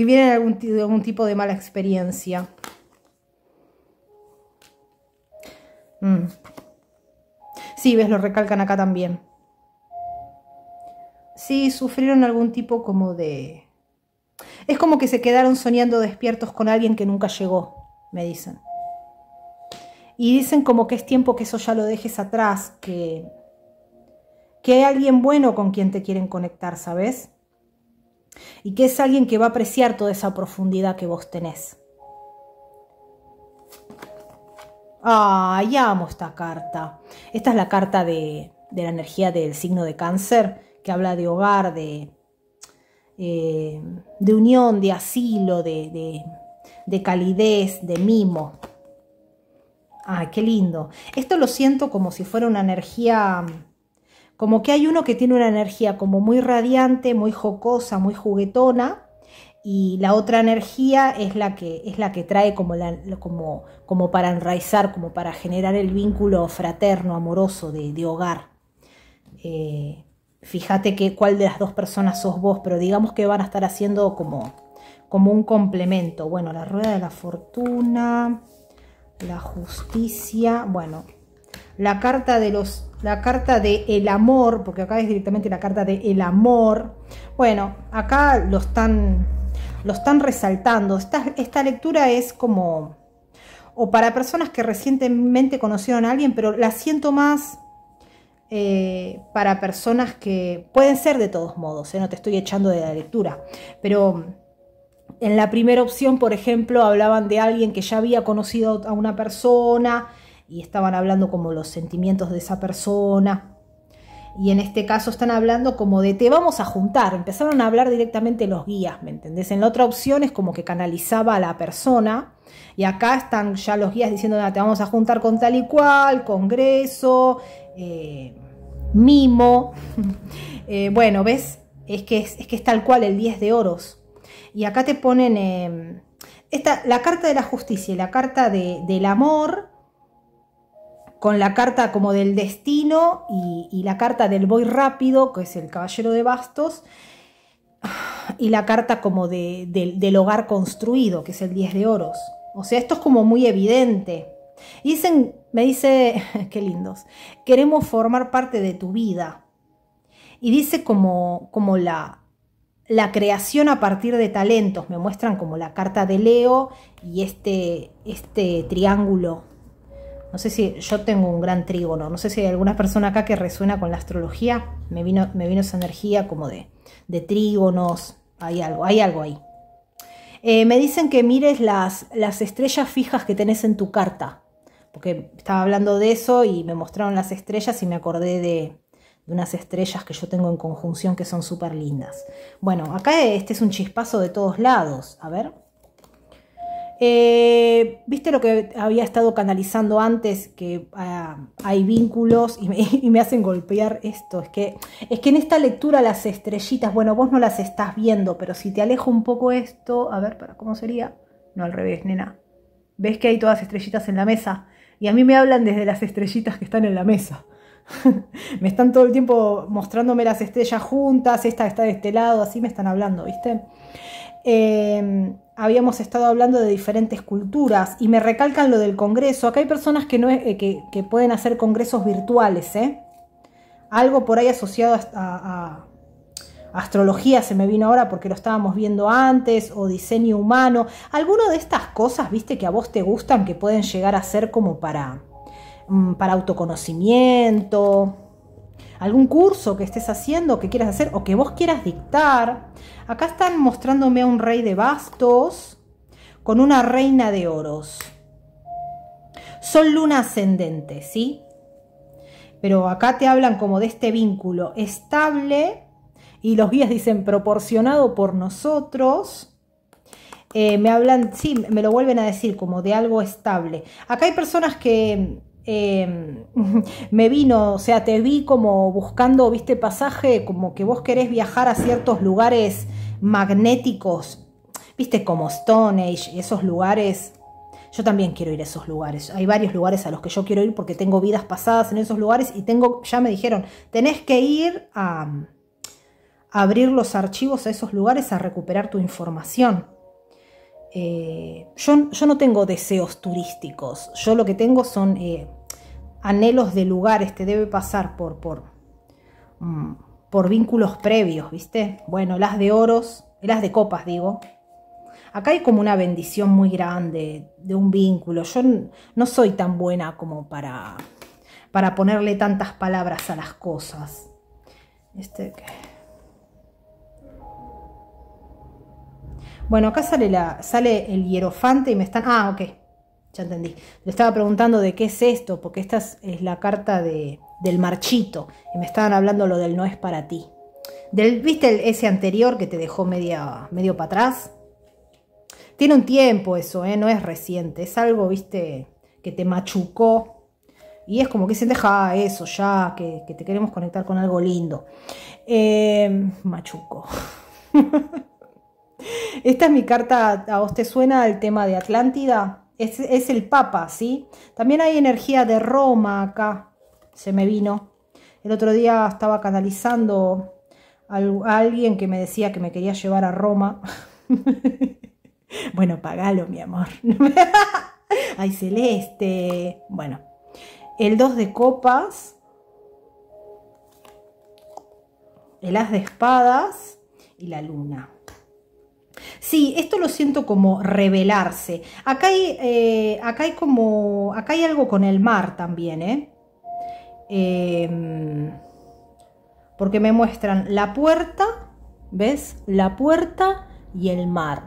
viene algún, algún tipo de mala experiencia. Mm. Sí, ves, lo recalcan acá también. Sí, sufrieron algún tipo como de... Es como que se quedaron soñando despiertos con alguien que nunca llegó, me dicen. Y dicen como que es tiempo que eso ya lo dejes atrás, que, que hay alguien bueno con quien te quieren conectar, ¿sabes? Y que es alguien que va a apreciar toda esa profundidad que vos tenés. Ah, ya amo esta carta. Esta es la carta de, la energía del signo de cáncer, que habla de hogar, de, eh, de unión, de asilo, de, de calidez, de mimo. Ah, qué lindo. Esto lo siento como si fuera una energía, como que hay uno que tiene una energía como muy radiante, muy jocosa, muy juguetona, y la otra energía es la que, es la que trae como, como, para enraizar, como para generar el vínculo fraterno, amoroso, de, hogar. Eh, fíjate que cuál de las dos personas sos vos, pero digamos que van a estar haciendo como, como un complemento. Bueno, la rueda de la fortuna la justicia, bueno, la carta de los la carta de el amor, porque acá es directamente la carta de el amor. Bueno, acá lo están lo están resaltando. Esta, esta lectura es como o para personas que recientemente conocieron a alguien, pero la siento más eh, para personas que pueden ser de todos modos, ¿eh? no te estoy echando de la lectura, pero en la primera opción, por ejemplo, hablaban de alguien que ya había conocido a una persona y estaban hablando como los sentimientos de esa persona. Y en este caso están hablando como de te vamos a juntar. Empezaron a hablar directamente los guías, ¿me entendés? En la otra opción es como que canalizaba a la persona. Y acá están ya los guías diciendo, te vamos a juntar con tal y cual, congreso, eh, mimo. Eh, bueno, ¿ves? Es que es, es que es tal cual el 10 de oros y acá te ponen em, la carta de la justicia y la carta del amor, con la carta como del destino y, la carta del voy rápido, que es el caballero de bastos, y la carta como del hogar construido, que es el 10 de oros. O sea, esto es como muy evidente. dicen, me dice, qué lindos, queremos formar parte de tu vida. Y dice como, como la, la creación a partir de talentos. Me muestran como la carta de Leo y este, este triángulo. No sé si yo tengo un gran trígono, no sé si hay alguna persona acá que resuena con la astrología. Me vino, me vino esa energía como de, de trígonos, hay algo, hay algo ahí. Eh, me dicen que mires las, las estrellas fijas que tenés en tu carta, porque estaba hablando de eso y me mostraron las estrellas y me acordé de, unas estrellas que yo tengo en conjunción que son súper lindas. Bueno, acá este es un chispazo de todos lados. A ver. Eh, ¿Viste lo que había estado canalizando antes? Que ah, hay vínculos y me, hacen golpear esto. Es que, es que en esta lectura las estrellitas, bueno, vos no las estás viendo, pero si te alejo un poco esto, a ver, para, ¿cómo sería? No, al revés, nena. ¿Ves que hay todas estrellitas en la mesa? Y a mí me hablan desde las estrellitas que están en la mesa. me están todo el tiempo mostrándome las estrellas juntas, esta está de este lado, así me están hablando, ¿viste? Em, habíamos estado hablando de diferentes culturas y me recalcan lo del congreso. Acá hay personas que, no eh, que, pueden hacer congresos virtuales, ¿eh? Algo por ahí asociado a, astrología se me vino ahora porque lo estábamos viendo antes, o diseño humano. ¿Alguno de estas cosas, viste, que a vos te gustan, que pueden llegar a ser como para Mm, para autoconocimiento, algún curso que estés haciendo, que quieras hacer o que vos quieras dictar. Acá están mostrándome a un rey de bastos con una reina de oros. Son luna ascendente, ¿sí? Pero acá te hablan como de este vínculo estable y los guías dicen proporcionado por nosotros. Eh, me hablan, sí, me lo vuelven a decir como de algo estable. Acá hay personas que Em, me vino, o sea, te vi como buscando, viste, pasaje, como que vos querés viajar a ciertos lugares magnéticos, viste, como Stone Age, esos lugares. Yo también quiero ir a esos lugares. Hay varios lugares a los que yo quiero ir porque tengo vidas pasadas en esos lugares y tengo, ya me dijeron, tenés que ir a abrir los archivos a esos lugares a recuperar tu información. Eh, yo, no tengo deseos turísticos, yo lo que tengo son eh, anhelos de lugares te debe pasar por, por, mm, por vínculos previos, ¿viste? Bueno, las de oros, las de copas, digo. Acá hay como una bendición muy grande de un vínculo. Yo no soy tan buena como para, para ponerle tantas palabras a las cosas. Este. Bueno, acá sale, la, sale el hierofante y me están... Ah, ok, ya entendí. Le estaba preguntando de qué es esto, porque esta es, la carta de, del marchito. Y me estaban hablando lo del no es para ti. Del, ¿Viste el, ese anterior que te dejó media, medio para atrás? Tiene un tiempo eso, ¿eh? no es reciente. Es algo, viste, que te machucó y es como que se deja eso ya, que, te queremos conectar con algo lindo. Eh, machuco. Esta es mi carta, ¿a vos te suena el tema de Atlántida? Es, el Papa, ¿sí? También hay energía de Roma acá, se me vino. El otro día estaba canalizando a alguien que me decía que me quería llevar a Roma. bueno, pagalo, mi amor. Ay, celeste. Bueno, el 2 de copas, el as de espadas y la luna. Sí, esto lo siento como revelarse. Acá hay, eh, acá hay como, acá hay algo con el mar también, ¿eh? Em, porque me muestran la puerta, ¿ves? La puerta y el mar.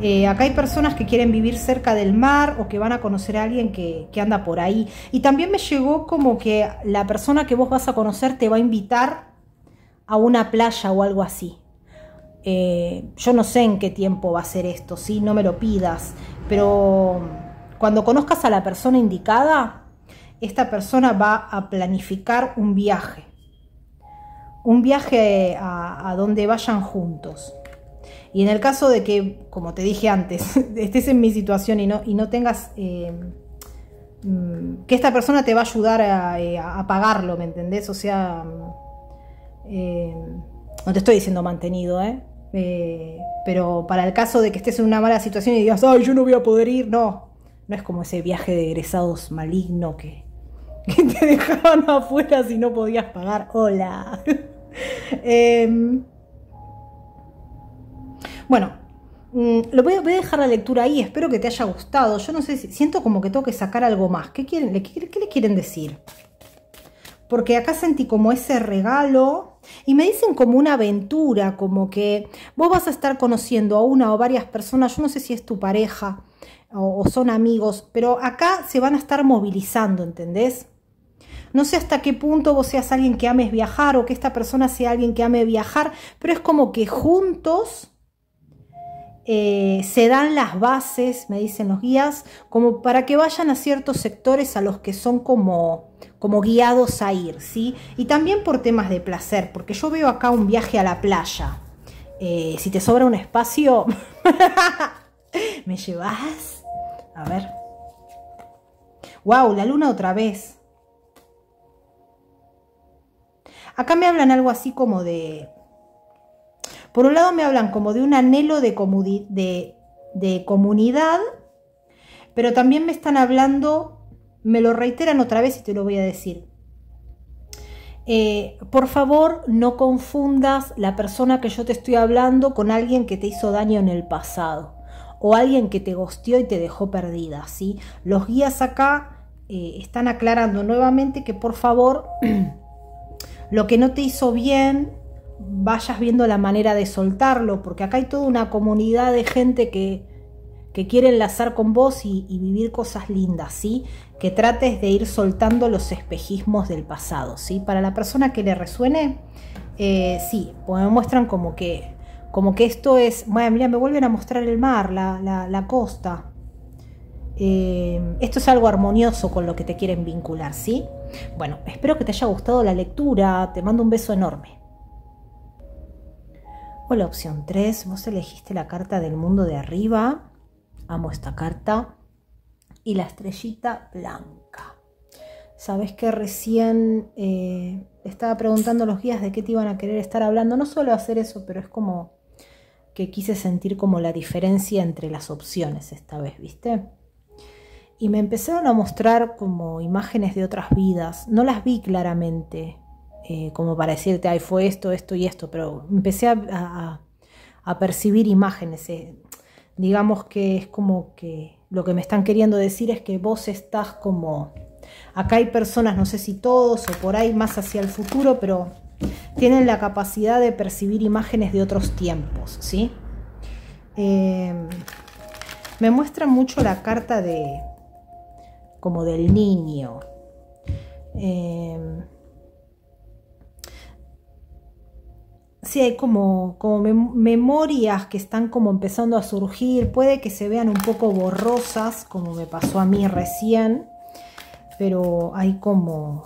Eh, acá hay personas que quieren vivir cerca del mar o que van a conocer a alguien que, anda por ahí. Y también me llegó como que la persona que vos vas a conocer te va a invitar a una playa o algo así. Eh, yo no sé en qué tiempo va a ser esto, si no me lo pidas, pero cuando conozcas a la persona indicada, esta persona va a planificar un viaje, un viaje a, donde vayan juntos. Y en el caso de que, como te dije antes, estés en mi situación y no, y no tengas... Eh, mm, que esta persona te va a ayudar a, eh, pagarlo, ¿me entendés? O sea, mm, no te estoy diciendo mantenido, ¿eh? Eh, pero para el caso de que estés en una mala situación y digas, ay, yo no voy a poder ir, no. No es como ese viaje de egresados maligno que, te dejaban afuera si no podías pagar. Hola. Em, bueno, mm, lo voy a, dejar la lectura ahí, espero que te haya gustado. Yo no sé, siento como que tengo que sacar algo más. ¿Qué, quieren, qué le quieren decir? Porque acá sentí como ese regalo y me dicen como una aventura, como que vos vas a estar conociendo a una o varias personas, yo no sé si es tu pareja o, son amigos, pero acá se van a estar movilizando, ¿entendés? No sé hasta qué punto vos seas alguien que ames viajar o que esta persona sea alguien que ame viajar, pero es como que juntos eh, se dan las bases, me dicen los guías, como para que vayan a ciertos sectores a los que son como como guiados a ir, ¿sí? Y también por temas de placer, porque yo veo acá un viaje a la playa. Eh, si te sobra un espacio, ¿me llevas? A ver. ¡Wow! La luna otra vez. Acá me hablan algo así como de... Por un lado me hablan como de un anhelo de, de, de comunidad, pero también me están hablando me lo reiteran otra vez y te lo voy a decir. Eh, por favor, no confundas la persona que yo te estoy hablando con alguien que te hizo daño en el pasado o alguien que te gosteó y te dejó perdida. ¿sí? Los guías acá eh, están aclarando nuevamente que por favor lo que no te hizo bien vayas viendo la manera de soltarlo, porque acá hay toda una comunidad de gente que, quiere enlazar con vos y, y, vivir cosas lindas, ¿sí? que trates de ir soltando los espejismos del pasado, ¿sí? Para la persona que le resuene, eh, sí, pues me muestran como que, como que esto es, bueno, mira, me vuelven a mostrar el mar, la, costa. Eh, esto es algo armonioso con lo que te quieren vincular, ¿sí? Bueno, espero que te haya gustado la lectura, te mando un beso enorme. Hola, la opción 3, vos elegiste la carta del mundo de arriba. Amo esta carta y la estrellita blanca. Sabes que recién eh, estaba preguntando a los guías de qué te iban a querer estar hablando. No solo hacer eso, pero es como que quise sentir como la diferencia entre las opciones esta vez, ¿viste? Y me empezaron a mostrar como imágenes de otras vidas. No las vi claramente, eh, como para decirte, ay, fue esto, esto y esto, pero empecé a, percibir imágenes. Eh. Digamos que es como que lo que me están queriendo decir es que vos estás como... Acá hay personas, no sé si todos o por ahí más hacia el futuro, pero tienen la capacidad de percibir imágenes de otros tiempos, ¿sí? Em, me muestra mucho la carta de... como del niño. Em, si hay como, como memorias que están como empezando a surgir, puede que se vean un poco borrosas, como me pasó a mí recién, pero hay como,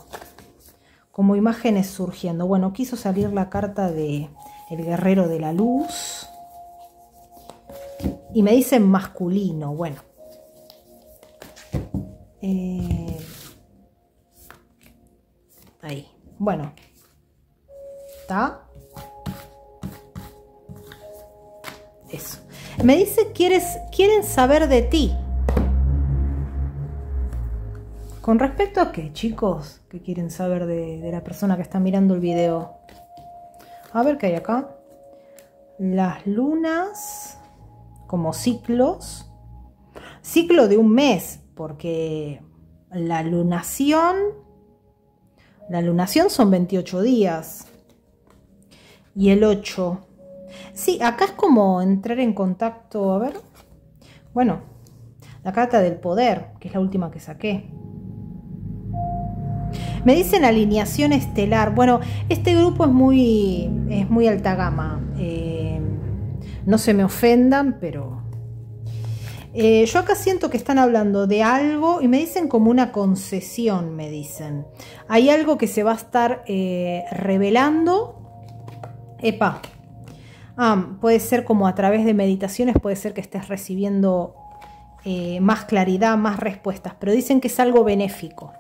como imágenes surgiendo. Bueno, quiso salir la carta de el guerrero de la luz y me dicen masculino, bueno. Eh, ahí, bueno. ¿Está? Eso. Me dice, ¿quieres, quieren saber de ti. ¿Con respecto a qué, chicos? que quieren saber de, de la persona que está mirando el video? A ver qué hay acá. Las lunas como ciclos. Ciclo de un mes, porque la lunación, la lunación son 28 días. Y el 8, Sí, acá es como entrar en contacto, a ver. Bueno, la carta del poder, que es la última que saqué. Me dicen alineación estelar. Bueno, este grupo es muy, es muy alta gama. Eh, no se me ofendan, pero... Eh, yo acá siento que están hablando de algo y me dicen como una concesión, me dicen. Hay algo que se va a estar eh, revelando. Epa, Ah, puede ser como a través de meditaciones, puede ser que estés recibiendo eh, más claridad, más respuestas, pero dicen que es algo benéfico.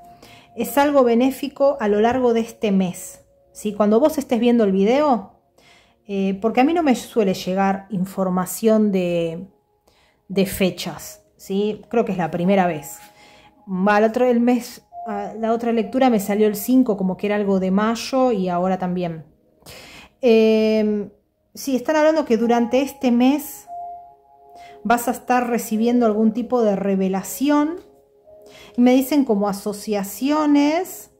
Es algo benéfico a lo largo de este mes. ¿sí? Cuando vos estés viendo el video, eh, porque a mí no me suele llegar información de, fechas, ¿sí? creo que es la primera vez. Al otro, el mes, la otra lectura me salió el 5 como que era algo de mayo y ahora también. Eh, Sí, están hablando que durante este mes vas a estar recibiendo algún tipo de revelación. me dicen como asociaciones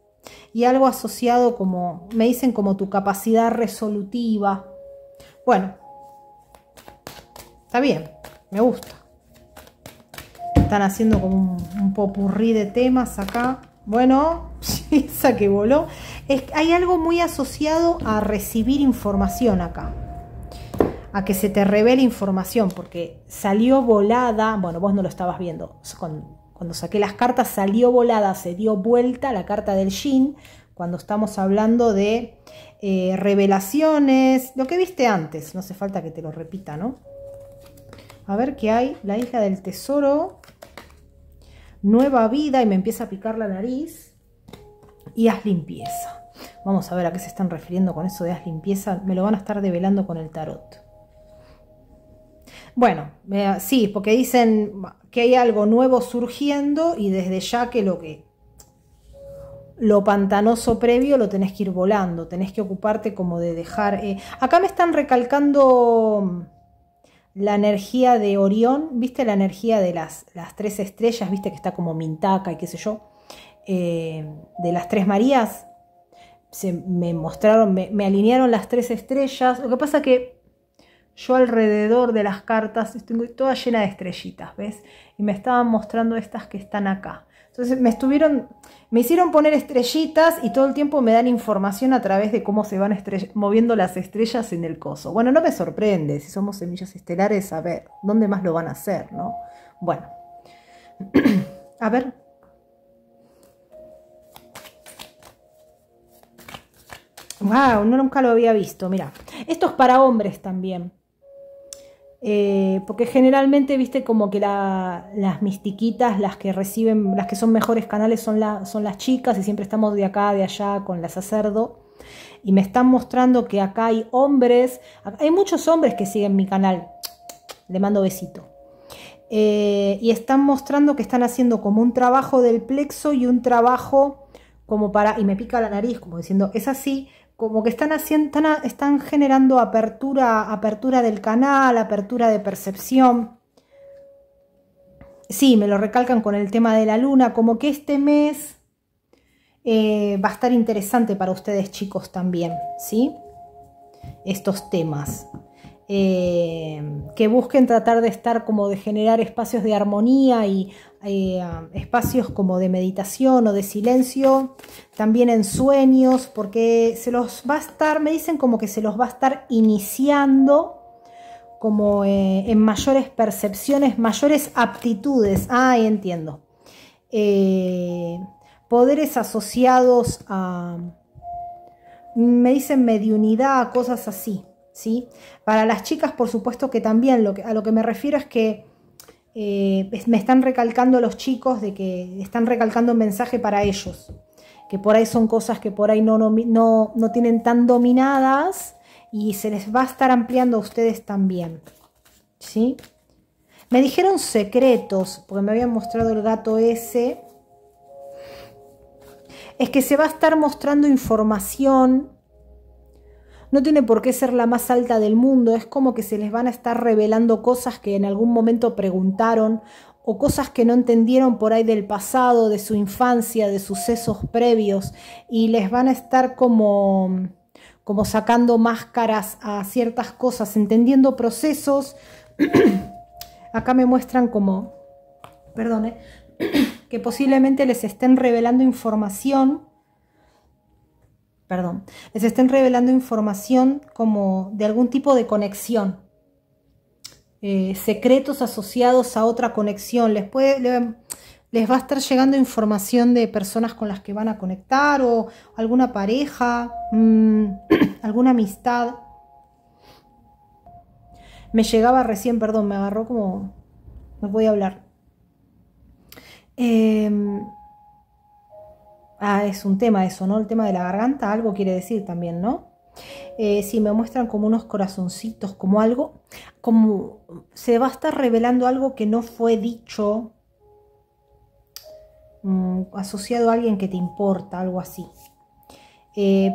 y algo asociado como, me dicen como tu capacidad resolutiva. Bueno, está bien, me gusta. Están haciendo como un, popurrí de temas acá. Bueno, esa que voló. hay algo muy asociado a recibir información acá a que se te revele información, porque salió volada, bueno, vos no lo estabas viendo, cuando, saqué las cartas salió volada, se dio vuelta la carta del Shin, cuando estamos hablando de eh, revelaciones, lo que viste antes, no hace falta que te lo repita, ¿no? A ver qué hay, la hija del tesoro, nueva vida y me empieza a picar la nariz y haz limpieza. Vamos a ver a qué se están refiriendo con eso de haz limpieza, me lo van a estar develando con el tarot. Bueno, sí, porque dicen que hay algo nuevo surgiendo y desde ya que lo que lo pantanoso previo lo tenés que ir volando, tenés que ocuparte como de dejar. Eh, acá me están recalcando mm, la energía de Orión, viste la energía de las, las tres estrellas, viste que está como Mintaca y qué sé yo, eh, de las tres Marías. Se me mostraron, me, me alinearon las tres estrellas. Lo que pasa que yo alrededor de las cartas estoy toda llena de estrellitas, ¿ves? Y me estaban mostrando estas que están acá. Entonces me estuvieron, me hicieron poner estrellitas y todo el tiempo me dan información a través de cómo se van moviendo las estrellas en el coso. Bueno, no me sorprende, si somos semillas estelares, a ver, ¿dónde más lo van a hacer, no? Bueno, a ver. Wow, no nunca lo había visto, mira. Esto es para hombres también. Eh, porque generalmente, viste, como que las mistiquitas, las que reciben, las que son mejores canales son, son las chicas y siempre estamos de acá, de allá con la sacerdo. Y me están mostrando que acá hay hombres, hay muchos hombres que siguen mi canal. Le mando besito. Eh, y están mostrando que están haciendo como un trabajo del plexo y un trabajo como para, y me pica la nariz, como diciendo, es así, como que están, están, generando apertura, apertura del canal, apertura de percepción. Sí, me lo recalcan con el tema de la luna, como que este mes eh, va a estar interesante para ustedes chicos también, ¿sí? Estos temas. Eh, que busquen tratar de estar como de generar espacios de armonía y eh, ah, espacios como de meditación o de silencio, también en sueños, porque se los va a estar, me dicen como que se los va a estar iniciando como eh, en mayores percepciones, mayores aptitudes. Ah, entiendo. Eh, poderes asociados a, me dicen mediunidad, cosas así, ¿sí? Para las chicas, por supuesto que también lo que, a lo que me refiero es que eh, me están recalcando los chicos de que están recalcando un mensaje para ellos, que por ahí son cosas que por ahí no, tienen tan dominadas y se les va a estar ampliando a ustedes también. Me dijeron secretos, porque me habían mostrado el gato ese. Es que se va a estar mostrando información no tiene por qué ser la más alta del mundo, es como que se les van a estar revelando cosas que en algún momento preguntaron o cosas que no entendieron por ahí del pasado, de su infancia, de sucesos previos, y les van a estar como, como sacando máscaras a ciertas cosas, entendiendo procesos. Acá me muestran como, perdone, que posiblemente les estén revelando información perdón, les estén revelando información como de algún tipo de conexión, eh, secretos asociados a otra conexión. Les, puede, les va a estar llegando información de personas con las que van a conectar o alguna pareja, mm, alguna amistad. Me llegaba recién, perdón, me agarró como... No voy a hablar. Eh, Ah, es un tema eso, ¿no? El tema de la garganta, algo quiere decir también, ¿no? Eh, si me muestran como unos corazoncitos, como algo, como se va a estar revelando algo que no fue dicho, mm, asociado a alguien que te importa, algo así. Eh,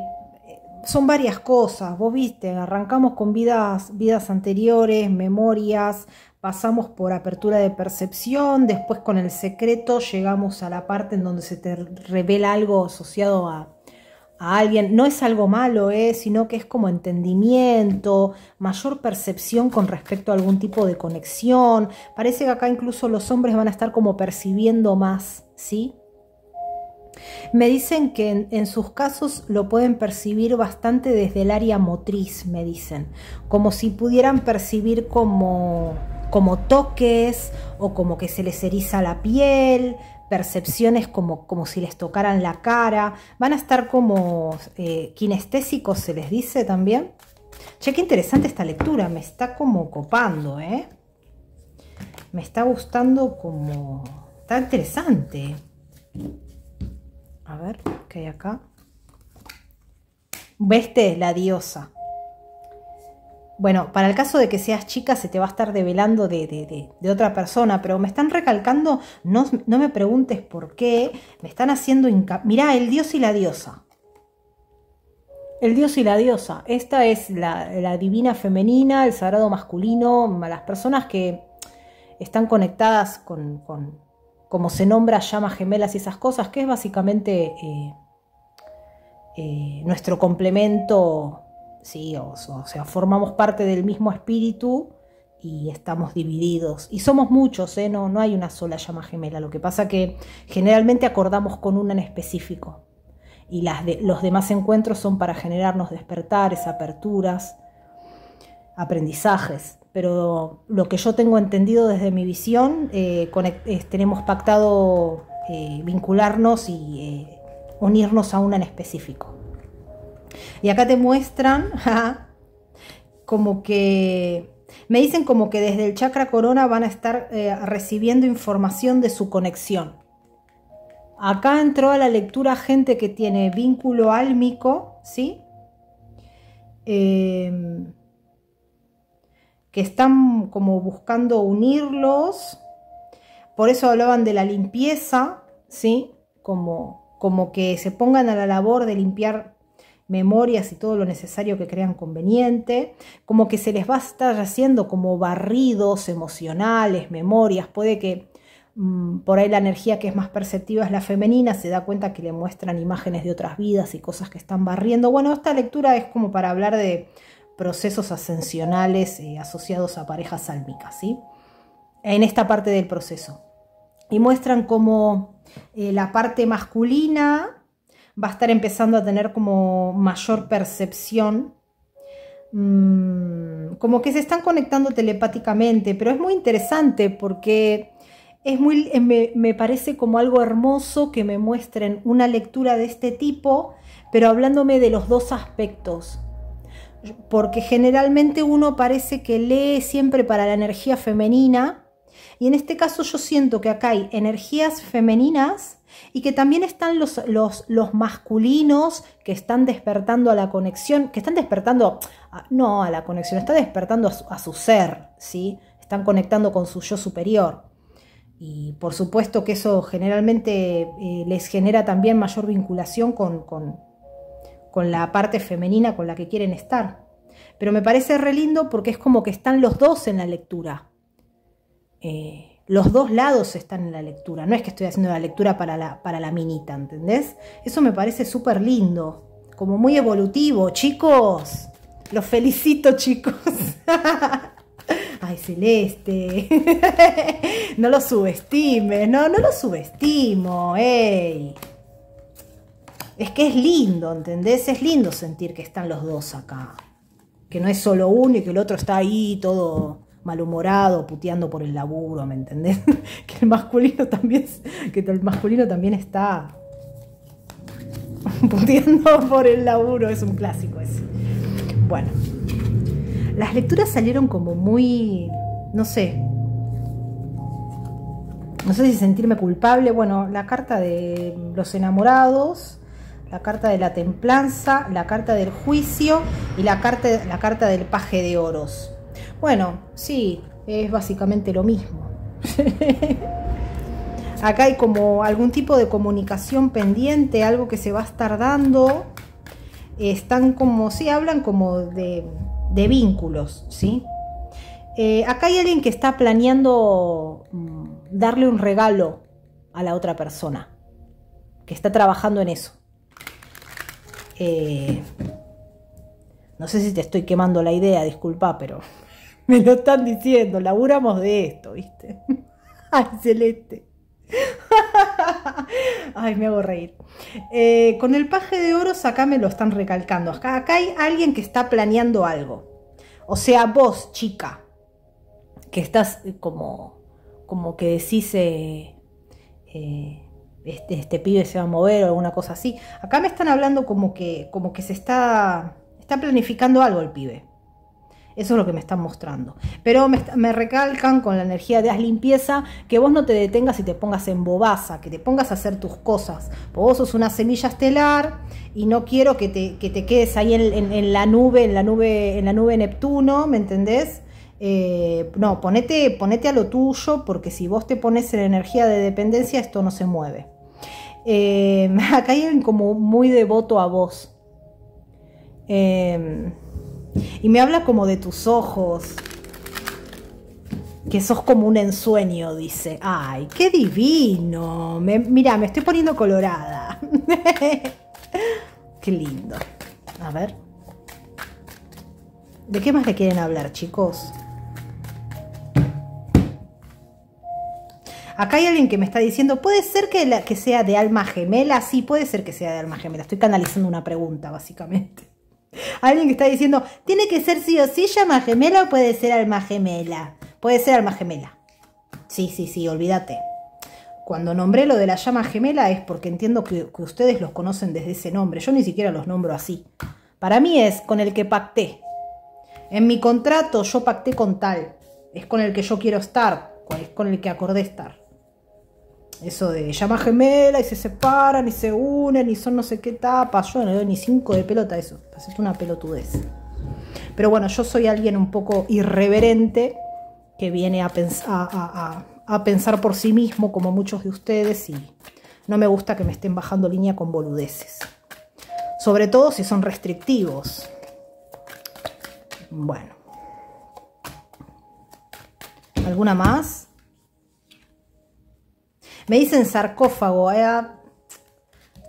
son varias cosas, vos viste, arrancamos con vidas, vidas anteriores, memorias, pasamos por apertura de percepción, después con el secreto llegamos a la parte en donde se te revela algo asociado a, alguien. No es algo malo, eh, sino que es como entendimiento, mayor percepción con respecto a algún tipo de conexión. Parece que acá incluso los hombres van a estar como percibiendo más, ¿sí? Me dicen que en, sus casos lo pueden percibir bastante desde el área motriz, me dicen, como si pudieran percibir como, como toques o como que se les eriza la piel, percepciones como, como si les tocaran la cara, van a estar como eh, kinestésicos, se les dice también. Che, qué interesante esta lectura, me está como copando, ¿eh? Me está gustando como... Está interesante. A ver, ¿qué hay acá? Veste la diosa. Bueno, para el caso de que seas chica se te va a estar develando de, otra persona, pero me están recalcando, no, me preguntes por qué, me están haciendo... Mirá, el dios y la diosa. El dios y la diosa. Esta es la, divina femenina, el sagrado masculino, las personas que están conectadas con como se nombra llamas gemelas y esas cosas, que es básicamente eh, eh, nuestro complemento, sí, o, sea, formamos parte del mismo espíritu y estamos divididos. Y somos muchos, ¿eh? no, no hay una sola llama gemela, lo que pasa que generalmente acordamos con una en específico. Y las los demás encuentros son para generarnos despertares, aperturas, aprendizajes pero lo que yo tengo entendido desde mi visión, eh, tenemos pactado eh, vincularnos y eh, unirnos a una en específico. Y acá te muestran como que, me dicen como que desde el chakra corona van a estar recibiendo información de su conexión. Acá entró a la lectura gente que tiene vínculo álmico, ¿sí? Eh, que están como buscando unirlos. Por eso hablaban de la limpieza, ¿sí? Como, como que se pongan a la labor de limpiar memorias y todo lo necesario que crean conveniente, como que se les va a estar haciendo como barridos emocionales, memorias, puede que mm, por ahí la energía que es más perceptiva es la femenina, se da cuenta que le muestran imágenes de otras vidas y cosas que están barriendo. Bueno, esta lectura es como para hablar de procesos ascensionales eh, asociados a parejas sálmicas, ¿sí? en esta parte del proceso. Y muestran cómo eh, la parte masculina va a estar empezando a tener como mayor percepción, mm, como que se están conectando telepáticamente, pero es muy interesante porque es muy, eh, me, me, parece como algo hermoso que me muestren una lectura de este tipo, pero hablándome de los dos aspectos, porque generalmente uno parece que lee siempre para la energía femenina, y en este caso yo siento que acá hay energías femeninas y que también están los, los, masculinos que están despertando a la conexión, que están despertando, ah, no a la conexión, están despertando a su, ser, ¿sí? Están conectando con su yo superior. Y por supuesto que eso generalmente eh, les genera también mayor vinculación con, con la parte femenina con la que quieren estar. Pero me parece re lindo porque es como que están los dos en la lectura. Eh, los dos lados están en la lectura. No es que estoy haciendo la lectura para la, para la minita, ¿entendés? Eso me parece súper lindo. Como muy evolutivo, chicos. Los felicito, chicos. Ay, Celeste. no lo subestimes, no, no lo subestimo, ey. Es que es lindo, ¿entendés? Es lindo sentir que están los dos acá. Que no es solo uno y que el otro está ahí todo malhumorado, puteando por el laburo, ¿me entendés? que el masculino también, que el masculino también está puteando por el laburo, es un clásico ese. Bueno, las lecturas salieron como muy, no sé, no sé si sentirme culpable, bueno, la carta de los enamorados, la carta de la templanza, la carta del juicio y la carta, la carta del paje de oros. Bueno, sí, es básicamente lo mismo. Acá hay como algún tipo de comunicación pendiente, algo que se va a estar dando. Están como, sí, hablan como de, vínculos, ¿sí? Eh, acá hay alguien que está planeando mm, darle un regalo a la otra persona, que está trabajando en eso. Eh, no sé si te estoy quemando la idea, disculpa, pero me lo están diciendo, laburamos de esto, ¿viste? Ay, celeste. Ay, me hago reír. Eh, con el paje de oro, acá me lo están recalcando. Acá, hay alguien que está planeando algo. O sea, vos, chica, que estás como, como que decís, eh, este, este pibe se va a mover o alguna cosa así. Acá me están hablando como que, como que se está, está planificando algo el pibe. Eso es lo que me están mostrando. Pero me, recalcan con la energía de haz limpieza que vos no te detengas y te pongas en bobaza, que te pongas a hacer tus cosas. Vos sos una semilla estelar y no quiero que te, que te quedes ahí en, en, la nube, en la nube, en la nube Neptuno, ¿me entendés? Eh, no, ponete, a lo tuyo, porque si vos te pones en energía de dependencia, esto no se mueve. Em, acá hay como muy devoto a vos. Em, y me habla como de tus ojos. Que sos como un ensueño, dice. ¡Ay, qué divino! Me, mira, me estoy poniendo colorada. qué lindo. A ver. ¿De qué más le quieren hablar, chicos? Acá hay alguien que me está diciendo, puede ser que, que sea de alma gemela, sí, puede ser que sea de alma gemela. Estoy canalizando una pregunta, básicamente. Alguien que está diciendo, tiene que ser sí o sí llama gemela o puede ser alma gemela. Puede ser alma gemela. Sí, sí, sí, olvídate. Cuando nombré lo de la llama gemela es porque entiendo que, que ustedes los conocen desde ese nombre. Yo ni siquiera los nombro así. Para mí es con el que pacté. En mi contrato yo pacté con tal. Es con el que yo quiero estar. Es con el que acordé estar. Eso de llama gemela y se separan y se unen y son no sé qué tapas. Yo no le doy ni cinco de pelota a eso. Es una pelotudez. Pero bueno, yo soy alguien un poco irreverente que viene a, a pensar por sí mismo, como muchos de ustedes, y no me gusta que me estén bajando línea con boludeces. Sobre todo si son restrictivos. Bueno. ¿Alguna más? Me dicen sarcófago. Eh, ah,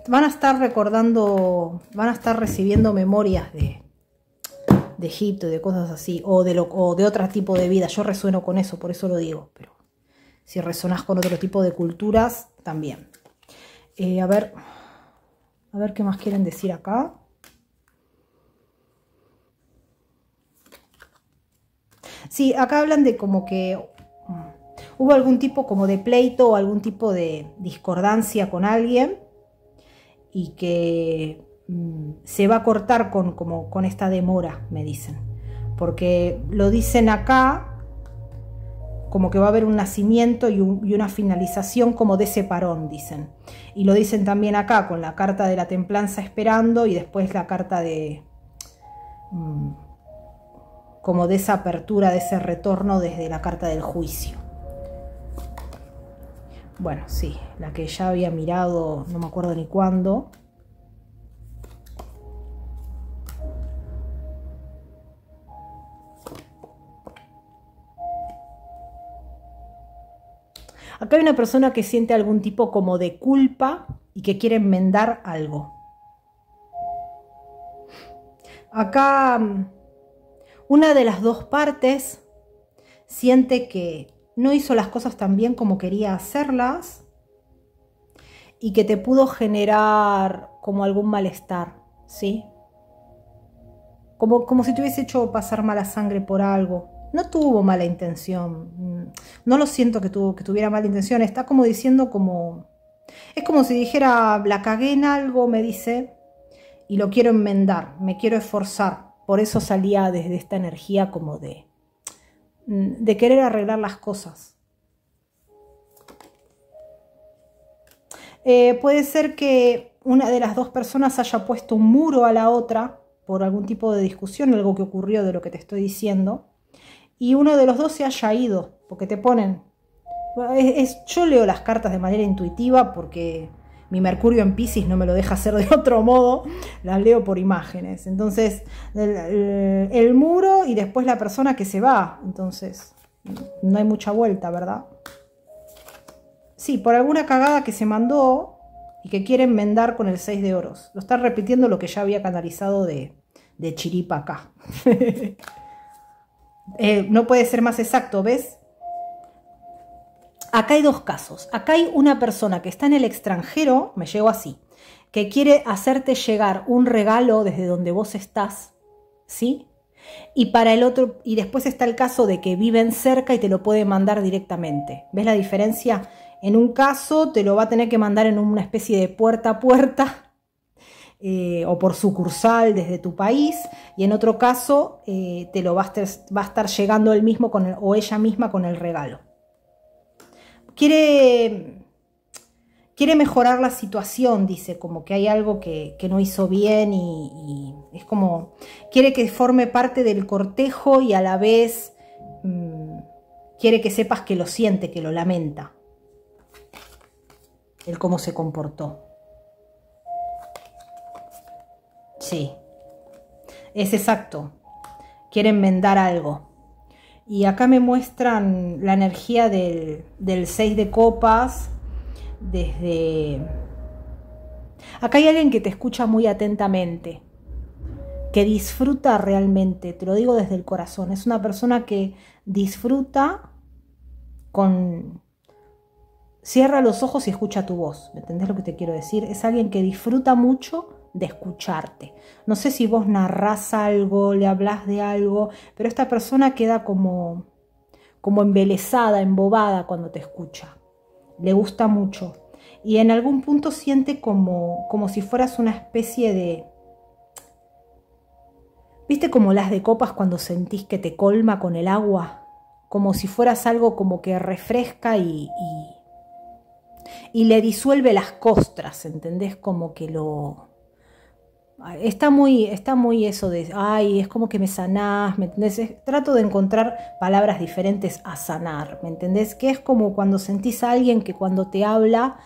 van a estar recordando, van a estar recibiendo memorias de, Egipto de cosas así, o de, de otro tipo de vida. Yo resueno con eso, por eso lo digo, pero si resonas con otro tipo de culturas, también. Eh, a ver, a ver qué más quieren decir acá. Sí, acá hablan de como que hubo algún tipo como de pleito o algún tipo de discordancia con alguien y que mm, se va a cortar con, como, con esta demora, me dicen. Porque lo dicen acá como que va a haber un nacimiento y, una finalización como de ese parón, dicen. Y lo dicen también acá con la carta de la templanza esperando y después la carta de... Mm, como de esa apertura, de ese retorno desde la carta del juicio. Bueno, sí, la que ya había mirado, no me acuerdo ni cuándo. Acá hay una persona que siente algún tipo como de culpa y que quiere enmendar algo. Acá mm, una de las dos partes siente que no hizo las cosas tan bien como quería hacerlas y que te pudo generar como algún malestar, ¿sí? Como, como si te hubiese hecho pasar mala sangre por algo. No tuvo mala intención. Mm, no lo siento que, tuvo, que tuviera mala intención. Está como diciendo como... Es como si dijera, la cagué en algo, me dice, y lo quiero enmendar, me quiero esforzar. Por eso salía desde esta energía como de, Mm, de querer arreglar las cosas. Eh, puede ser que una de las dos personas haya puesto un muro a la otra por algún tipo de discusión, algo que ocurrió de lo que te estoy diciendo, y uno de los dos se haya ido, porque te ponen... Es, yo leo las cartas de manera intuitiva porque mi Mercurio en Pisces no me lo deja hacer de otro modo, las leo por imágenes. Entonces, el, muro y después la persona que se va. Entonces, no hay mucha vuelta, ¿verdad? Sí, por alguna cagada que se mandó y que quiere enmendar con el 6 de oros. Lo está repitiendo lo que ya había canalizado de, chiripa acá. Eh, no puede ser más exacto, ¿ves? acá hay dos casos. Acá hay una persona que está en el extranjero, me llego así, que quiere hacerte llegar un regalo desde donde vos estás, ¿sí? Y para el otro, y después está el caso de que viven cerca y te lo puede mandar directamente. ¿Ves la diferencia? En un caso te lo va a tener que mandar en una especie de puerta a puerta eh, o por sucursal desde tu país y en otro caso eh, te lo va a, estar, llegando él mismo con o ella misma con el regalo quiere, quiere mejorar la situación, dice, como que hay algo que, no hizo bien y, es como, quiere que forme parte del cortejo y a la vez mm, quiere que sepas que lo siente, que lo lamenta, el cómo se comportó. Sí, es exacto, quiere enmendar algo. Y acá me muestran la energía del, del 6 de copas desde... Acá hay alguien que te escucha muy atentamente, que disfruta realmente, te lo digo desde el corazón, es una persona que disfruta con... Cierra los ojos y escucha tu voz, ¿me entendés lo que te quiero decir? Es alguien que disfruta mucho de escucharte. No sé si vos narrás algo, le hablas de algo, pero esta persona queda como, como embelesada, embobada cuando te escucha. Le gusta mucho. Y en algún punto siente como, como si fueras una especie de... ¿Viste como las de copas cuando sentís que te colma con el agua? Como si fueras algo como que refresca y, y le disuelve las costras, ¿entendés? Como que lo Está muy, está muy eso de, ay, es como que me sanás, ¿me entendés? trato de encontrar palabras diferentes a sanar, ¿me entendés? Que es como cuando sentís a alguien que cuando te habla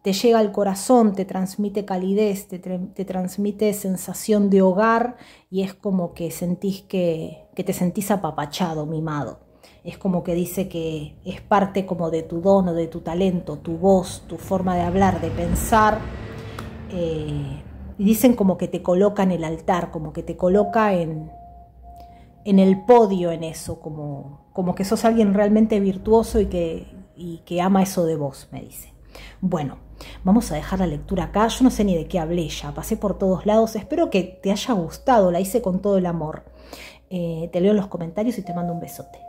te llega al corazón, te transmite calidez, te, transmite sensación de hogar y es como que sentís que, que te sentís apapachado, mimado. Es como que dice que es parte como de tu dono, de tu talento, tu voz, tu forma de hablar, de pensar. Eh, y dicen como que te coloca en el altar, como que te coloca en, en el podio en eso, como, como que sos alguien realmente virtuoso y que, y que ama eso de vos, me dice. Bueno, vamos a dejar la lectura acá, yo no sé ni de qué hablé ya, pasé por todos lados, espero que te haya gustado, la hice con todo el amor. Eh, te leo en los comentarios y te mando un besote.